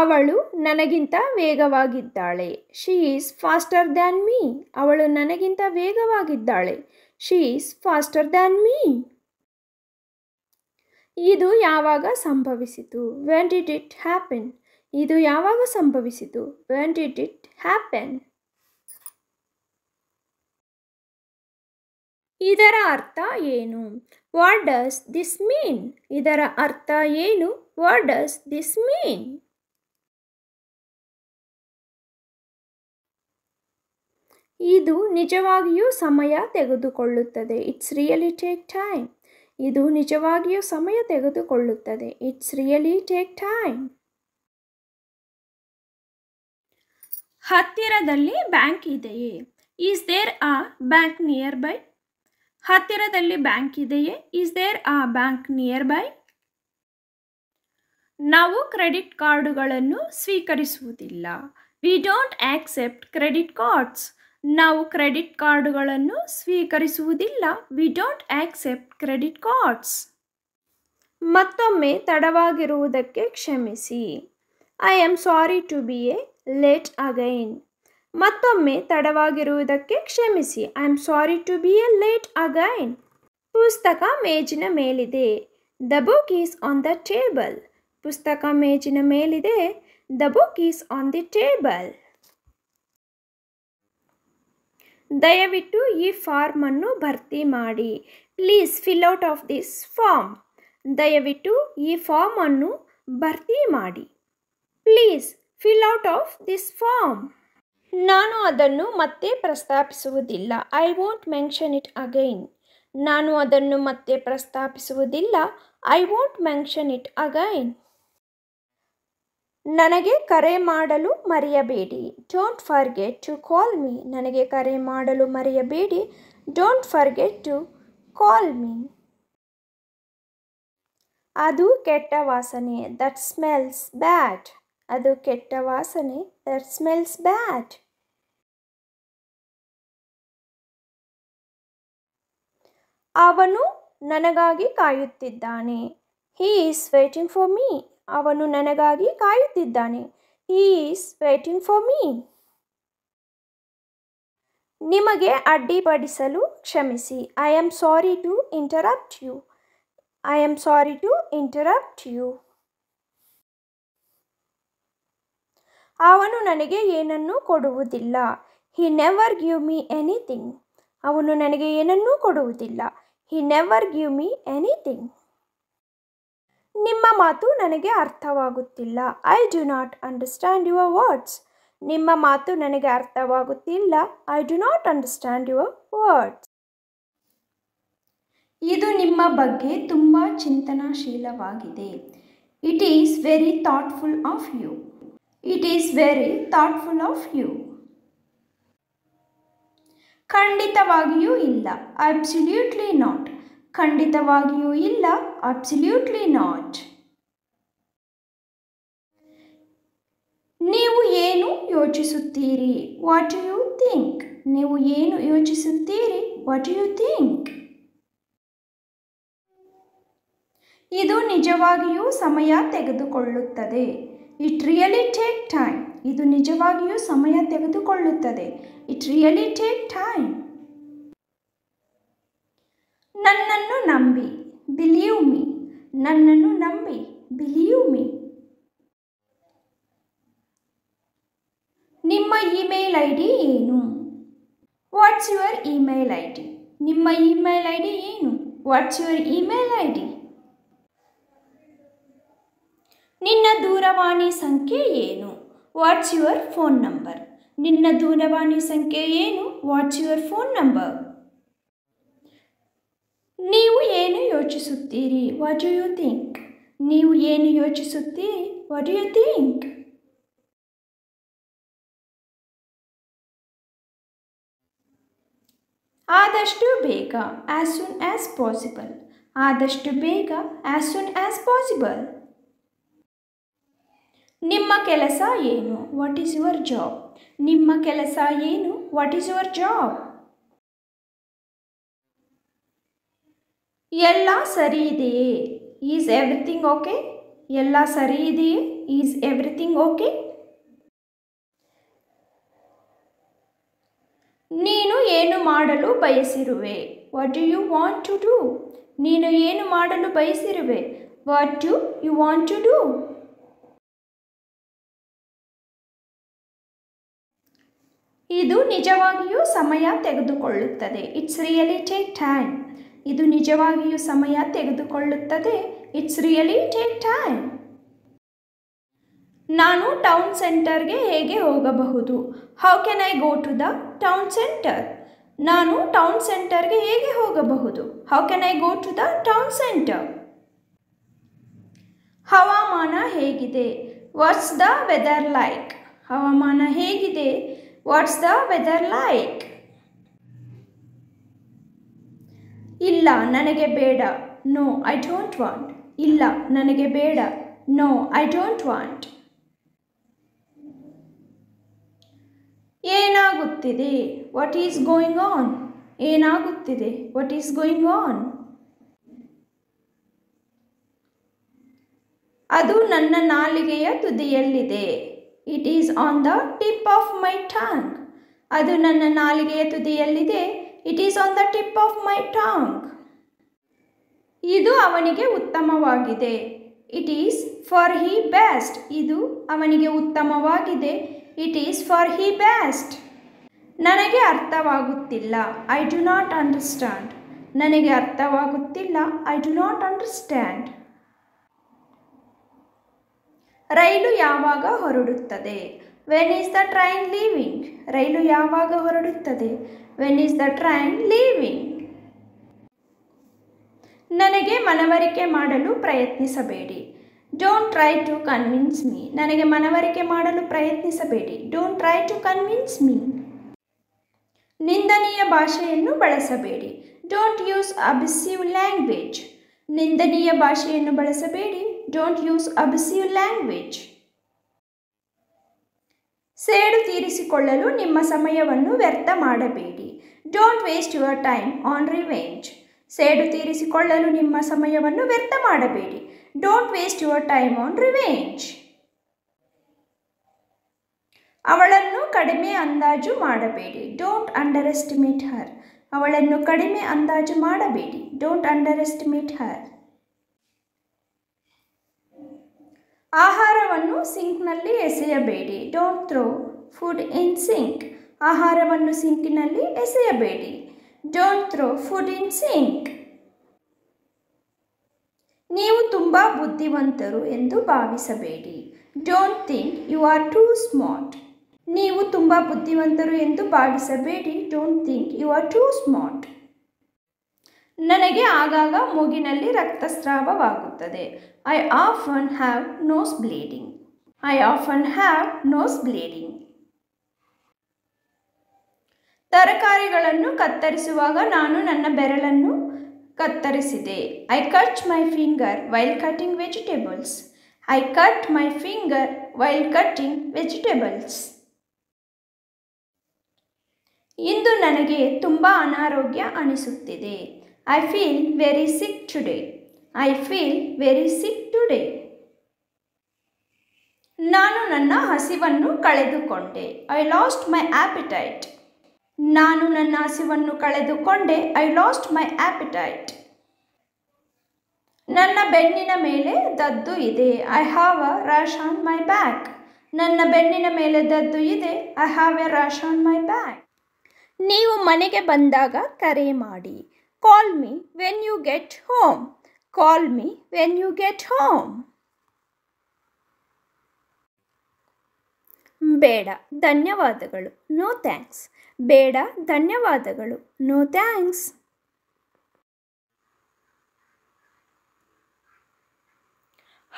ಅವಳು ನನಗಿಂತ ವೇಗವಾಗಿದ್ದಾಳೆ she is faster than me ಅವಳು ನನಗಿಂತ ವೇಗವಾಗಿದ್ದಾಳೆ she is faster than me ಇದು ಯಾವಾಗ ಸಂಭವಿಸಿತು ವೆನ್ ಡಿಡ್ ಇಟ್ ಹ್ಯಾಪನ್ ಇದು ಯಾವಾಗ ಸಂಭವಿಸಿತು ವೆನ್ ಡಿಡ್ ಇಟ್ ಹ್ಯಾಪನ್ ಇದರ ಅರ್ಥ ಏನು ವಾಟ್ ಡಸ್ ದಿಸ್ ಮೀನ್ ಇದರ ಅರ್ಥ ಏನು ವಾಟ್ ಡಸ್ ದಿಸ್ ಮೀನ್ ಇದು ನಿಜವಾಗಿಯೂ ಸಮಯ ತೆಗೆದುಕೊಳ್ಳುತ್ತದೆ ಇಟ್ಸ್ ರಿಯಲಿ ಟೇಕ್ ಟೈಮ್ ಇದು ನಿಜವಾಗಿಯೂ ಸಮಯ ತೆಗೆದುಕೊಳ್ಳುತ್ತದೆ ಇಟ್ಸ್ ರಿಯಲಿ ಟೇಕ್ ಟೈಮ್ ಹತ್ತಿರದಲ್ಲಿ ಬ್ಯಾಂಕ್ ಇದೆಯೇ is there a bank nearby ಹತ್ತಿರದಲ್ಲಿ ಬ್ಯಾಂಕ್ ಇದೆಯೇ is there a bank nearby ನಾವು ಕ್ರೆಡಿಟ್ ಕಾರ್ಡುಗಳನ್ನು ಸ್ವೀಕರಿಸುವುದಿಲ್ಲ we don't accept credit cards ನಾವು ಕ್ರೆಡಿಟ್ ಕಾರ್ಡುಗಳನ್ನು ಸ್ವೀಕರಿಸುವುದಿಲ್ಲ we don't accept credit cards ಮತ್ತೊಮ್ಮೆ ತಡವಾಗಿರುವುದಕ್ಕೆ ಕ್ಷಮಿಸಿ I am sorry to be a late again ಮತ್ತೊಮ್ಮೆ ತಡವಾಗಿರುವುದಕ್ಕೆ ಕ್ಷಮಿಸಿ I am sorry to be a late again ಪುಸ್ತಕ ಮೇಜಿನ ಮೇಲಿದೆ the book is on the table ಪುಸ್ತಕ ಮೇಜಿನ ಮೇಲಿದೆ the book is on the table ದಯವಿಟ್ಟು ಈ ಫಾರ್ಮ್ ಅನ್ನು ಭರ್ತಿ ಮಾಡಿ please fill out of this form ದಯವಿಟ್ಟು ಈ ಫಾರ್ಮ್ ಅನ್ನು ಭರ್ತಿ ಮಾಡಿ please fill out of this form ನಾನು ಅದನ್ನು ಮತ್ತೆ ಪ್ರಸ್ತಾಪಿಸುವುದಿಲ್ಲ I won't mention it again ನಾನು ಅದನ್ನು ಮತ್ತೆ ಪ್ರಸ್ತಾಪಿಸುವುದಿಲ್ಲ I want mention it again ನನಗೆ ಕರೆ ಮಾಡಲು ಮರೆಯಬೇಡಿ don't forget to call me ನನಗೆ ಕರೆ ಮಾಡಲು ಮರೆಯಬೇಡಿ don't forget to call me ಅದು ಕೆಟ್ಟ ವಾಸನೆ ದಟ್ ಸ್ಮೆಲ್ಸ್ ಬ್ಯಾಡ್ ಅದು ಕೆಟ್ಟ ವಾಸನೆ ದಟ್ ಸ್ಮೆಲ್ಸ್ ಬ್ಯಾಡ್ ಅವನು ನನಗಾಗಿ ಕಾಯುತ್ತಿದ್ದಾನೆ he is waiting for me ಅವನು ನನಗಾಗಿ ಕಾಯುತ್ತಿದ್ದಾನೆ he is waiting for me ನಿಮಗೆ ಅಡ್ಡಿಪಡಿಸಲು ಕ್ಷಮಿಸಿ I am sorry to interrupt you I am sorry to interrupt you ಅವನು ನನಗೆ ಏನನ್ನೂ ಕೊಡುವುದಿಲ್ಲ he never give me anything ಅವನು ನನಗೆ ಏನನ್ನೂ ಕೊಡುವುದಿಲ್ಲ he never give me anything ನಿಮ್ಮ ಮಾತು ನನಗೆ ಅರ್ಥವಾಗುತ್ತಿಲ್ಲ I do not understand your words ನಿಮ್ಮ ಮಾತು ನನಗೆ ಅರ್ಥವಾಗುತ್ತಿಲ್ಲ I do not understand your words ಇದು ನಿಮ್ಮ ಬಗ್ಗೆ ತುಂಬ ಚಿಂತನಾಶೀಲವಾಗಿದೆ it is very thoughtful of you it is very thoughtful of you ಖಂಡಿತವಾಗಿಯೂ ಇಲ್ಲ ಅಬ್ಸಲ್ಯೂಟ್ಲಿ ನಾಟ್ ಖಂಡಿತವಾಗಿಯೂ ಇಲ್ಲ ಅಬ್ಸಲ್ಯೂಟ್ಲಿ ನಾಟ್ ನೀವು ಏನು ಯೋಚಿಸುತ್ತೀರಿ ವಾಟ್ ಯು ಥಿಂಕ್ ನೀವು ಏನು ಯೋಚಿಸುತ್ತೀರಿ ವಾಟ್ ಯು ಥಿಂಕ್ ಇದು ನಿಜವಾಗಿಯೂ ಸಮಯ ತೆಗೆದುಕೊಳ್ಳುತ್ತದೆ ಇಟ್ ರಿಯಲಿ ಟೇಕ್ ಟೈಮ್ ಇದು ನಿಜವಾಗಿಯೂ ಸಮಯ ತೆಗೆದುಕೊಳ್ಳುತ್ತದೆ ಇಟ್ ರಿಯಲಿ ಟೇಕ್ ಟೈಮ್ ನನ್ನನ್ನು ನಂಬಿ ಬಿಲೀವ್ ಮಿ ನನ್ನನ್ನು ನಂಬಿ ಬಿಲೀವ್ ಮಿ ನಿಮ್ಮ ಇಮೇಲ್ ಐ ಡಿ ಏನು what's your email I D ನಿಮ್ಮ ಇಮೇಲ್ ಐ ಡಿ ಏನು what's your email I D నిన్న దూరవాణి సంఖ్య ఏను వాట్స్ యువర్ ఫోన్ నంబర్ నిన్న దూరవాణి సంఖ్య ఏను వాట్స్ యువర్ ఫోన్ నంబర్ నీవు ఏను యోచించుతిరి వాట్ డు యు థింక్ నీవు ఏను యోచించుతిరి వాట్ డు యు థింక్ ఆదశ్టు వేగా యాస్ సూన్ యాస్ పాసిబుల్ ఆదశ్టు వేగా యాస్ సూన్ యాస్ పాసిబుల్ ನಿಮ್ಮ ಕೆಲಸ ಏನು ವಾಟ್ ಈಸ್ ಯುವರ್ ಜಾಬ್ ನಿಮ್ಮ ಕೆಲಸ ಏನು ವಾಟ್ ಈಸ್ ಯುವರ್ ಜಾಬ್ ಎಲ್ಲ ಸರಿ ಇದೆಯೇ ಈಸ್ ಎವ್ರಿಥಿಂಗ್ ಓಕೆ ಎಲ್ಲ ಸರಿ ಇದೆಯೇ ಈಸ್ ಎವ್ರಿಥಿಂಗ್ ಓಕೆ ನೀನು ಏನು ಮಾಡಲು ಬಯಸಿರುವೆ what you want to do ನೀನು ಏನು ಮಾಡಲು ಬಯಸಿರುವೆ what you you want to do ಇದು ನಿಜವಾಗಿಯೂ ಸಮಯ ತೆಗೆದುಕೊಳ್ಳುತ್ತದೆ ಇಟ್ಸ್ ರಿಯಲಿ ಟೇಕ್ ಟೈಮ್ ಇದು ನಿಜವಾಗಿಯೂ ಸಮಯ ತೆಗೆದುಕೊಳ್ಳುತ್ತದೆ ಇಟ್ಸ್ ರಿಯಲಿ ಟೇಕ್ ಟೈಮ್ ನಾನು ಟೌನ್ ಸೆಂಟರ್ಗೆ ಹೇಗೆ ಹೋಗಬಹುದು how can I go to the town centre ನಾನು ಟೌನ್ ಸೆಂಟರ್ಗೆ ಹೇಗೆ ಹೋಗಬಹುದು how can I go to the town centre ಹವಾಮಾನ ಹೇಗಿದೆ ವಾಟ್ಸ್ ದ ವೆದರ್ ಲೈಕ್ ಹವಾಮಾನ ಹೇಗಿದೆ ವಾಟ್ಸ್ ದ ವೆದರ್ ಲೈಕ್ ಇಲ್ಲ ನನಗೆ ಬೇಡ ನೋ ಐ ಡೋಂಟ್ ವಾಂಟ್ ಇಲ್ಲ ನನಗೆ ಬೇಡ ನೋ ಐ ಡೋಂಟ್ ವಾಂಟ್ ಏನಾಗುತ್ತಿದೆ ವಾಟ್ ಈಸ್ ಗೋಯಿಂಗ್ ಆನ್ ಏನಾಗುತ್ತಿದೆ ವಾಟ್ ಈಸ್ ಗೋಯಿಂಗ್ ಆನ್ ಅದು ನನ್ನ ನಾಲಿಗೆಯ ತುದಿಯಲ್ಲಿದೆ it is on the tip of my tongue ಅದು ನನ್ನ ನಾಲಿಗೆಯ ತುದಿಯಲ್ಲಿದೆ it is on the tip of my tongue ಇದು ಅವನಿಗೆ ಉತ್ತಮವಾಗಿದೆ it is for he best ಇದು ಅವನಿಗೆ ಉತ್ತಮವಾಗಿದೆ it is for he best ನನಗೆ ಅರ್ಥವಾಗುತ್ತಿಲ್ಲ ಐ ಡು ನಾಟ್ ಅಂಡರ್ಸ್ಟ್ಯಾಂಡ್ ನನಗೆ ಅರ್ಥವಾಗುತ್ತಿಲ್ಲ ಐ ಡು ನಾಟ್ ಅಂಡರ್ಸ್ಟ್ಯಾಂಡ್ ರೈಲು ಯಾವಾಗ ಹೊರಡುತ್ತದೆ when is the train leaving ರೈಲು ಯಾವಾಗ ಹೊರಡುತ್ತದೆ when is the train leaving ನನಗೆ ಮನವರಿಕೆ ಮಾಡಲು ಪ್ರಯತ್ನಿಸಬೇಡಿ don't try to convince me ನನಗೆ ಮನವರಿಕೆ ಮಾಡಲು ಪ್ರಯತ್ನಿಸಬೇಡಿ don't try to convince me ನಿಂದನೀಯ ಭಾಷೆಯನ್ನು ಬಳಸಬೇಡಿ ಡೋಂಟ್ ಯೂಸ್ ಅಬಿಸಿವ್ ಲ್ಯಾಂಗ್ವೇಜ್ ನಿಂದನೀಯ ಭಾಷೆಯನ್ನು ಬಳಸಬೇಡಿ ಡೋಂಟ್ ಯೂಸ್ ಅಬ್ಸಿವ್ ಲ್ಯಾಂಗ್ವೇಜ್ ಸೇಡು ತೀರಿಸಿಕೊಳ್ಳಲು ನಿಮ್ಮ ಸಮಯವನ್ನು ವ್ಯರ್ಥ ಮಾಡಬೇಡಿ don't waste your time on revenge ಸೇಡು ತೀರಿಸಿಕೊಳ್ಳಲು ನಿಮ್ಮ ಸಮಯವನ್ನು ವ್ಯರ್ಥ ಮಾಡಬೇಡಿ don't waste your time on revenge ಅವಳನ್ನು ಕಡಿಮೆ ಅಂದಾಜು ಮಾಡಬೇಡಿ ಡೋಂಟ್ ಅಂಡರ್ ಎಸ್ಟಿಮೇಟ್ ಹರ್ ಅವಳನ್ನು ಕಡಿಮೆ ಅಂದಾಜು ಮಾಡಬೇಡಿ ಡೋಂಟ್ ಅಂಡರ್ ಎಸ್ಟಿಮೇಟ್ ಹರ್ ಆಹಾರವನ್ನು ಸಿಂಕ್ನಲ್ಲಿ ಎಸೆಯಬೇಡಿ don't throw food in sink ಆಹಾರವನ್ನು ಸಿಂಕಿನಲ್ಲಿ ಎಸೆಯಬೇಡಿ don't throw food in sink ನೀವು ತುಂಬ ಬುದ್ಧಿವಂತರು ಎಂದು ಭಾವಿಸಬೇಡಿ don't think you are too smart ನೀವು ತುಂಬ ಬುದ್ಧಿವಂತರು ಎಂದು ಭಾವಿಸಬೇಡಿ don't think you are too smart ನನಗೆ ಆಗಾಗ ಮೂಗಿನಲ್ಲಿ ರಕ್ತಸ್ರಾವವಾಗುತ್ತದೆ I often have nose bleeding. I often have nose bleeding. ತರಕಾರಿಗಳನ್ನು ಕತ್ತರಿಸುವಾಗ ನಾನು ನನ್ನ ಬೆರಳನ್ನು ಕತ್ತರಿಸಿದೆ I cut my finger while cutting vegetables I cut my finger while cutting vegetables ಇಂದು ನನಗೆ ತುಂಬ ಅನಾರೋಗ್ಯ ಅನಿಸುತ್ತಿದೆ I feel very sick today I feel very sick today ನಾನು ನನ್ನ ಹಸಿವನ್ನು ಕಳೆದುಕೊಂಡೆ ಐ ಲಾಸ್ಟ್ ಮೈ ಆಪಿಟೈಟ್ ನಾನು ನನ್ನ ಹಸಿವನ್ನು ಕಳೆದುಕೊಂಡೆ ಐ ಲಾಸ್ಟ್ ಮೈ ಆಪಿಟೈಟ್ ನನ್ನ ಬೆನ್ನಿನ ಮೇಲೆ ದದ್ದು ಇದೆ I have a rash on my back ನನ್ನ ಬೆನ್ನಿನ ಮೇಲೆ ದದ್ದು ಇದೆ I have a rash on my back ನೀವು ಮನೆಗೆ ಬಂದಾಗ ಕರೆ ಮಾಡಿ call me when you get home call me when you get home. ಬೇಡ ಧನ್ಯವಾದಗಳು ನೋ ಥ್ಯಾಂಕ್ಸ್ ಬೇಡ ಧನ್ಯವಾದಗಳು ನೋ ಥ್ಯಾಂಕ್ಸ್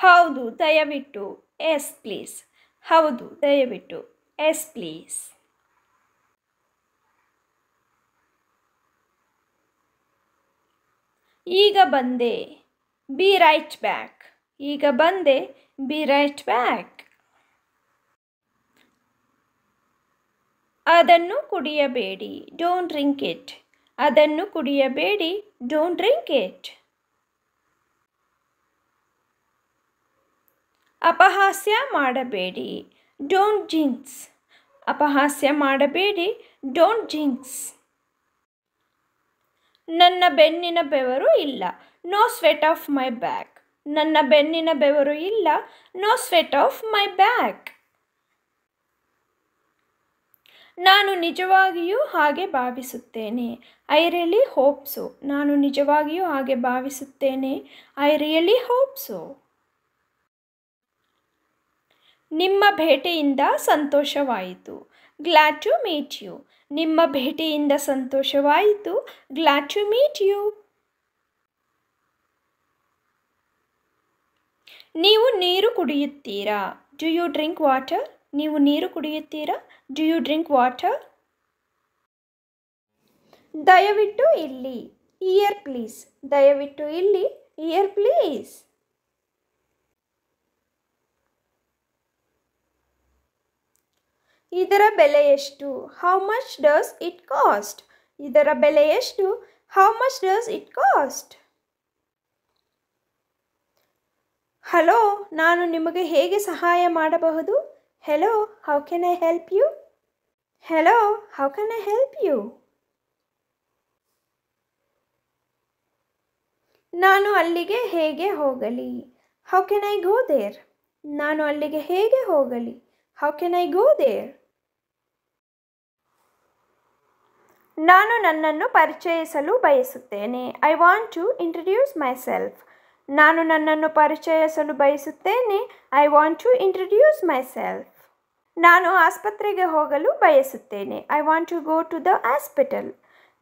ಹೌದು ದಯವಿಟ್ಟು ಎಸ್ ಪ್ಲೀಸ್ ಹೌದು ದಯವಿಟ್ಟು ಎಸ್ ಪ್ಲೀಸ್ ಈಗ ಬಂದೆ ಬಿ ರೈಟ್ ಬ್ಯಾಕ್ ಈಗ ಬಂದೆ ಬಿ ರೈಟ್ ಬ್ಯಾಕ್ ಅದನ್ನು ಕುಡಿಯಬೇಡಿ ಡೋಂಟ್ ಡ್ರಿಂಕ್ ಇಟ್ ಅದನ್ನು ಕುಡಿಯಬೇಡಿ ಡೋಂಟ್ ಡ್ರಿಂಕ್ ಇಟ್ ಅಪಹಾಸ್ಯ ಮಾಡಬೇಡಿ ಡೋಂಟ್ ಜಿಂಕ್ಸ್ ಅಪಹಾಸ್ಯ ಮಾಡಬೇಡಿ ಡೋಂಟ್ ಜಿಂಕ್ಸ್ ನನ್ನ ಬೆನ್ನಿನ ಬೆವರು ಇಲ್ಲ no sweat off my back ನನ್ನ ಬೆನ್ನಿನ ಬೆವರು ಇಲ್ಲ no sweat off my back ನಾನು ನಿಜವಾಗಿಯೂ ಹಾಗೆ ಭಾವಿಸುತ್ತೇನೆ ಐ ರಿಯಲಿ ಹೋಪ್ಸು ನಾನು ನಿಜವಾಗಿಯೂ ಹಾಗೆ ಭಾವಿಸುತ್ತೇನೆ ಐ ರಿಯಲಿ ಹೋಪ್ಸು ನಿಮ್ಮ ಭೇಟಿಯಿಂದ ಸಂತೋಷವಾಯಿತು ಗ್ಲಾಡ್ ಟು ಮೀಟ್ ಯು ನಿಮ್ಮ ಭೇಟಿಯಿಂದ ಸಂತೋಷವಾಯಿತು ಗ್ಲಾಟು ಟು ಮೀಟ್ ಯು ನೀವು ನೀರು ಕುಡಿಯುತ್ತೀರಾ ಡು ಯು ಡ್ರಿಂಕ್ ವಾಟರ್ ನೀವು ನೀರು ಕುಡಿಯುತ್ತೀರಾ ಡು ಯು ಡ್ರಿಂಕ್ ವಾಟರ್ ದಯವಿಟ್ಟು ಇಲ್ಲಿ ಇಯರ್ ಪ್ಲೀಸ್ ದಯವಿಟ್ಟು ಇಲ್ಲಿ ಇಯರ್ ಪ್ಲೀಸ್ ಇದರ ಬೆಲೆ ಎಷ್ಟು how much does it cost ಇದರ ಬೆಲೆ ಎಷ್ಟು how much does it cost hello ನಾನು ನಿಮಗೆ ಹೇಗೆ ಸಹಾಯ ಮಾಡಬಹುದು hello how can I help you hello how can I help you ನಾನು ಅಲ್ಲಿಗೆ ಹೇಗೆ ಹೋಗಲಿ how can I go there ನಾನು ಅಲ್ಲಿಗೆ ಹೇಗೆ ಹೋಗಲಿ how can I go there ನಾನು ನನ್ನನ್ನು ಪರಿಚಯಿಸಲು ಬಯಸುತ್ತೇನೆ I want to introduce myself ನಾನು ನನ್ನನ್ನು ಪರಿಚಯಿಸಲು ಬಯಸುತ್ತೇನೆ I want to introduce myself ನಾನು ಆಸ್ಪತ್ರೆಗೆ ಹೋಗಲು ಬಯಸುತ್ತೇನೆ I want to go to the hospital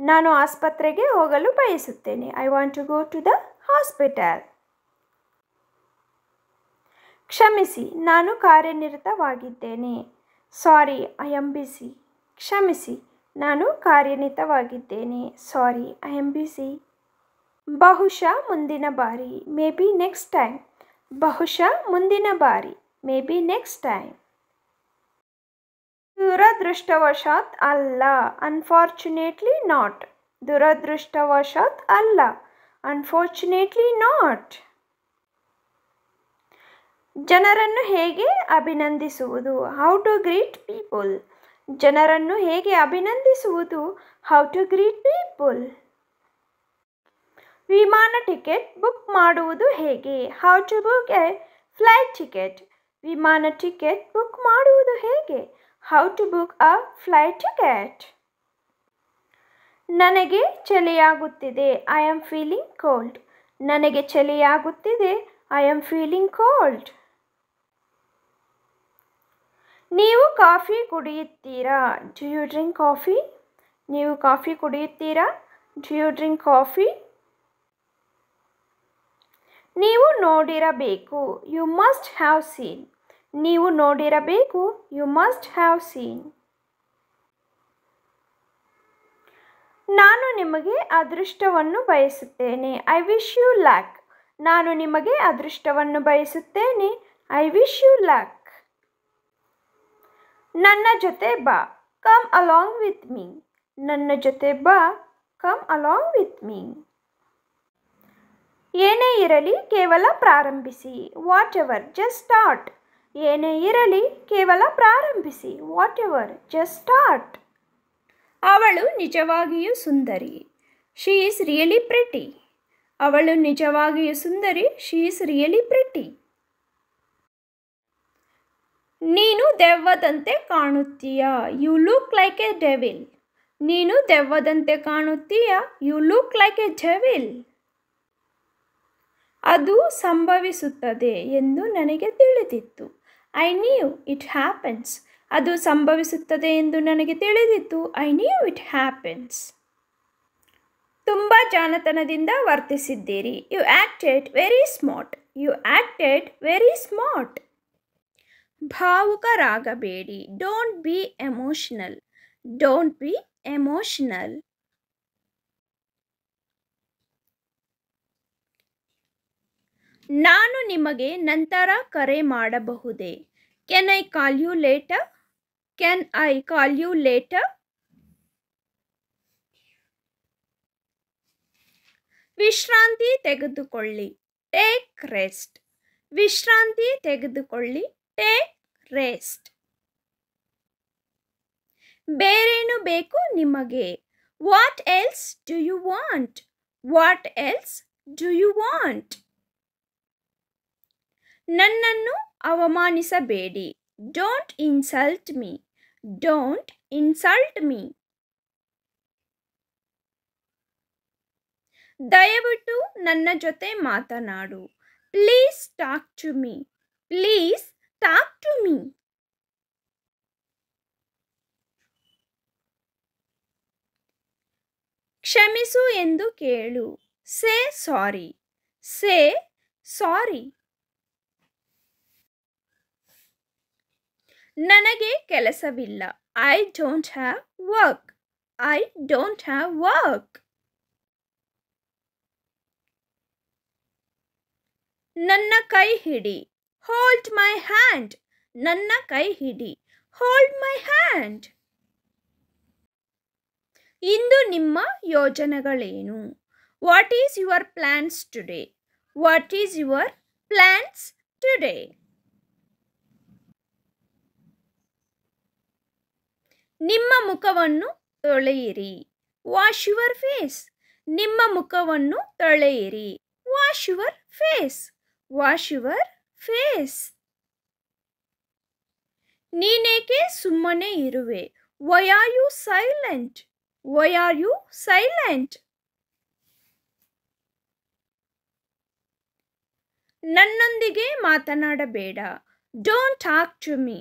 ನಾನು ಆಸ್ಪತ್ರೆಗೆ ಹೋಗಲು ಬಯಸುತ್ತೇನೆ I want to go to the hospital ಕ್ಷಮಿಸಿ ನಾನು ಕಾರ್ಯನಿರತವಾಗಿದ್ದೇನೆ ಸಾರಿ ಐ ಬಿ ಬಿಸಿ ಕ್ಷಮಿಸಿ ನಾನು ಕಾರ್ಯನಿರತವಾಗಿದ್ದೇನೆ ಸಾರಿ ಐ ಬಿ ಬಿಸಿ ಬಹುಶಃ ಮುಂದಿನ ಬಾರಿ ಮೇ ಬಿ ನೆಕ್ಸ್ಟ್ ಟೈಮ್ ಬಹುಶಃ ಮುಂದಿನ ಬಾರಿ ಮೇ ಬಿ ನೆಕ್ಸ್ಟ್ ಟೈಮ್ ದುರದೃಷ್ಟವಶಾತ್ ಅಲ್ಲ ಅನ್ಫಾರ್ಚುನೇಟ್ಲಿ ನಾಟ್ ದುರದೃಷ್ಟವಶಾತ್ ಅಲ್ಲ ಅನ್ಫಾರ್ಚುನೇಟ್ಲಿ ನಾಟ್ ಜನರನ್ನು ಹೇಗೆ ಅಭಿನಂದಿಸುವುದು ಹೌ ಟು ಗ್ರೀಟ್ ಪೀಪಲ್ ಜನರನ್ನು ಹೇಗೆ ಅಭಿನಂದಿಸುವುದು ಹೌ ಟು ಗ್ರೀಟ್ ಪೀಪಲ್ ವಿಮಾನ ಟಿಕೆಟ್ ಬುಕ್ ಮಾಡುವುದು ಹೇಗೆ how to book a flight ticket ವಿಮಾನ ಟಿಕೆಟ್ ಬುಕ್ ಮಾಡುವುದು ಹೇಗೆ how to book a flight ticket ನನಗೆ ಚಳಿಯಾಗುತ್ತಿದೆ ಐ ಆಮ್ ಫೀಲಿಂಗ್ ಕೋಲ್ಡ್ ನನಗೆ ಚಳಿಯಾಗುತ್ತಿದೆ ಐ ಆಮ್ ಫೀಲಿಂಗ್ ಕೋಲ್ಡ್ ನೀವು ಕಾಫಿ ಕುಡಿಯುತ್ತೀರಾ ಡು ಯು ಡ್ರಿಂಕ್ ಕಾಫಿ ನೀವು ಕಾಫಿ ಕುಡಿಯುತ್ತೀರಾ ಡು ಯು ಡ್ರಿಂಕ್ ಕಾಫಿ ನೀವು ನೋಡಿರಬೇಕು ಯು ಮಸ್ಟ್ ಹ್ಯಾವ್ ಸೀನ್ ನೀವು ನೋಡಿರಬೇಕು ಯು ಮಸ್ಟ್ ಹ್ಯಾವ್ ಸೀನ್ ನಾನು ನಿಮಗೆ ಅದೃಷ್ಟವನ್ನು ಬಯಸುತ್ತೇನೆ ಐ ವಿಶ್ ಯು ಲ್ಯಾಕ್ ನಾನು ನಿಮಗೆ ಅದೃಷ್ಟವನ್ನು ಬಯಸುತ್ತೇನೆ ಐ ವಿಶ್ ಯು ಲ್ಯಾಕ್ ನನ್ನ ಜೊತೆ ಬಾ ಕಮ್ ಅಲಾಂಗ್ ವಿತ್ ಮೀ ನನ್ನ ಜೊತೆ ಬಾ ಕಮ್ ಅಲಾಂಗ್ ವಿತ್ ಮೀ ಏನೇ ಇರಲಿ ಕೇವಲ ಪ್ರಾರಂಭಿಸಿ ವಾಟ್ ಎವರ್ ಜಸ್ಟ್ ಸ್ಟಾರ್ಟ್ ಏನೇ ಇರಲಿ ಕೇವಲ ಪ್ರಾರಂಭಿಸಿ ವಾಟ್ ಎವರ್ ಜಸ್ಟ್ ಸ್ಟಾರ್ಟ್ ಅವಳು ನಿಜವಾಗಿಯೂ ಸುಂದರಿ ಶಿ ಈಸ್ ರಿಯಲಿ ಪ್ರಿಟಿ ಅವಳು ನಿಜವಾಗಿಯೂ ಸುಂದರಿ ಶಿ ಈಸ್ ರಿಯಲಿ ಪ್ರಿಟಿ ನೀನು ದೆವ್ವದಂತೆ ಕಾಣುತ್ತೀಯ you look like a devil ನೀನು ದೆವ್ವದಂತೆ ಕಾಣುತ್ತೀಯ you look like a devil ಅದು ಸಂಭವಿಸುತ್ತದೆ ಎಂದು ನನಗೆ ತಿಳಿದಿತ್ತು ಐ ನ್ಯೂ ಇಟ್ ಹ್ಯಾಪನ್ಸ್ ಅದು ಸಂಭವಿಸುತ್ತದೆ ಎಂದು ನನಗೆ ತಿಳಿದಿತ್ತು ಐ ನ್ಯೂ ಇಟ್ ಹ್ಯಾಪನ್ಸ್ ತುಂಬ ಜಾಣತನದಿಂದ ವರ್ತಿಸಿದ್ದೀರಿ you acted very smart you acted very smart ಭಾವುಕರಾಗಬೇಡಿ don't be emotional don't be emotional ನಾನು ನಿಮಗೆ ನಂತರ ಕರೆ ಮಾಡಬಹುದೇ can I call you later can I call you later ವಿಶ್ರಾಂತಿ ತೆಗೆದುಕೊಳ್ಳಿ ಟೇಕ್ ರೆಸ್ಟ್ ವಿಶ್ರಾಂತಿ ತೆಗೆದುಕೊಳ್ಳಿ ಟೇಕ್ ರೆಸ್ಟ್ ಬೇರೇನು ಬೇಕು ನಿಮಗೆ what else do you want what else do you want ನನ್ನನ್ನು ಅವಮಾನಿಸಬೇಡಿ don't insult me don't insult me ದಯವಿಟ್ಟು ನನ್ನ ಜೊತೆ ಮಾತನಾಡು please talk to me please talk to me ಕ್ಷಮಿಸು ಎಂದು ಕೇಳು ಸೇ ಸಾರಿ ಸೇ ಸಾರಿ ನನಗೆ ಕೆಲಸವಿಲ್ಲ I don't have work I don't have work ನನ್ನ ಕೈ ಹಿಡಿ ಹೋಲ್ಡ್ ಮೈ ಹ್ಯಾಂಡ್ ನನ್ನ ಕೈ ಹಿಡಿ ಹೋಲ್ಡ್ ಮೈ ಹ್ಯಾಂಡ್ ಇಂದು ನಿಮ್ಮ ಯೋಜನೆಗಳೇನು what is your plans today what is your plans today ನಿಮ್ಮ ಮುಖವನ್ನು ತೊಳೆಯಿರಿ ವಾಶ್ ಯುವರ್ ಫೇಸ್ ನಿಮ್ಮ ಮುಖವನ್ನು ತೊಳೆಯಿರಿ wash your face wash your face ನೀನೇಕೆ ಸುಮ್ಮನೆ ಇರುವೆ why are you silent why are you silent ನನ್ನೊಂದಿಗೆ ಮಾತನಾಡಬೇಡ ಡೋಂಟ್ ಟಾಕ್ ಟು ಮೀ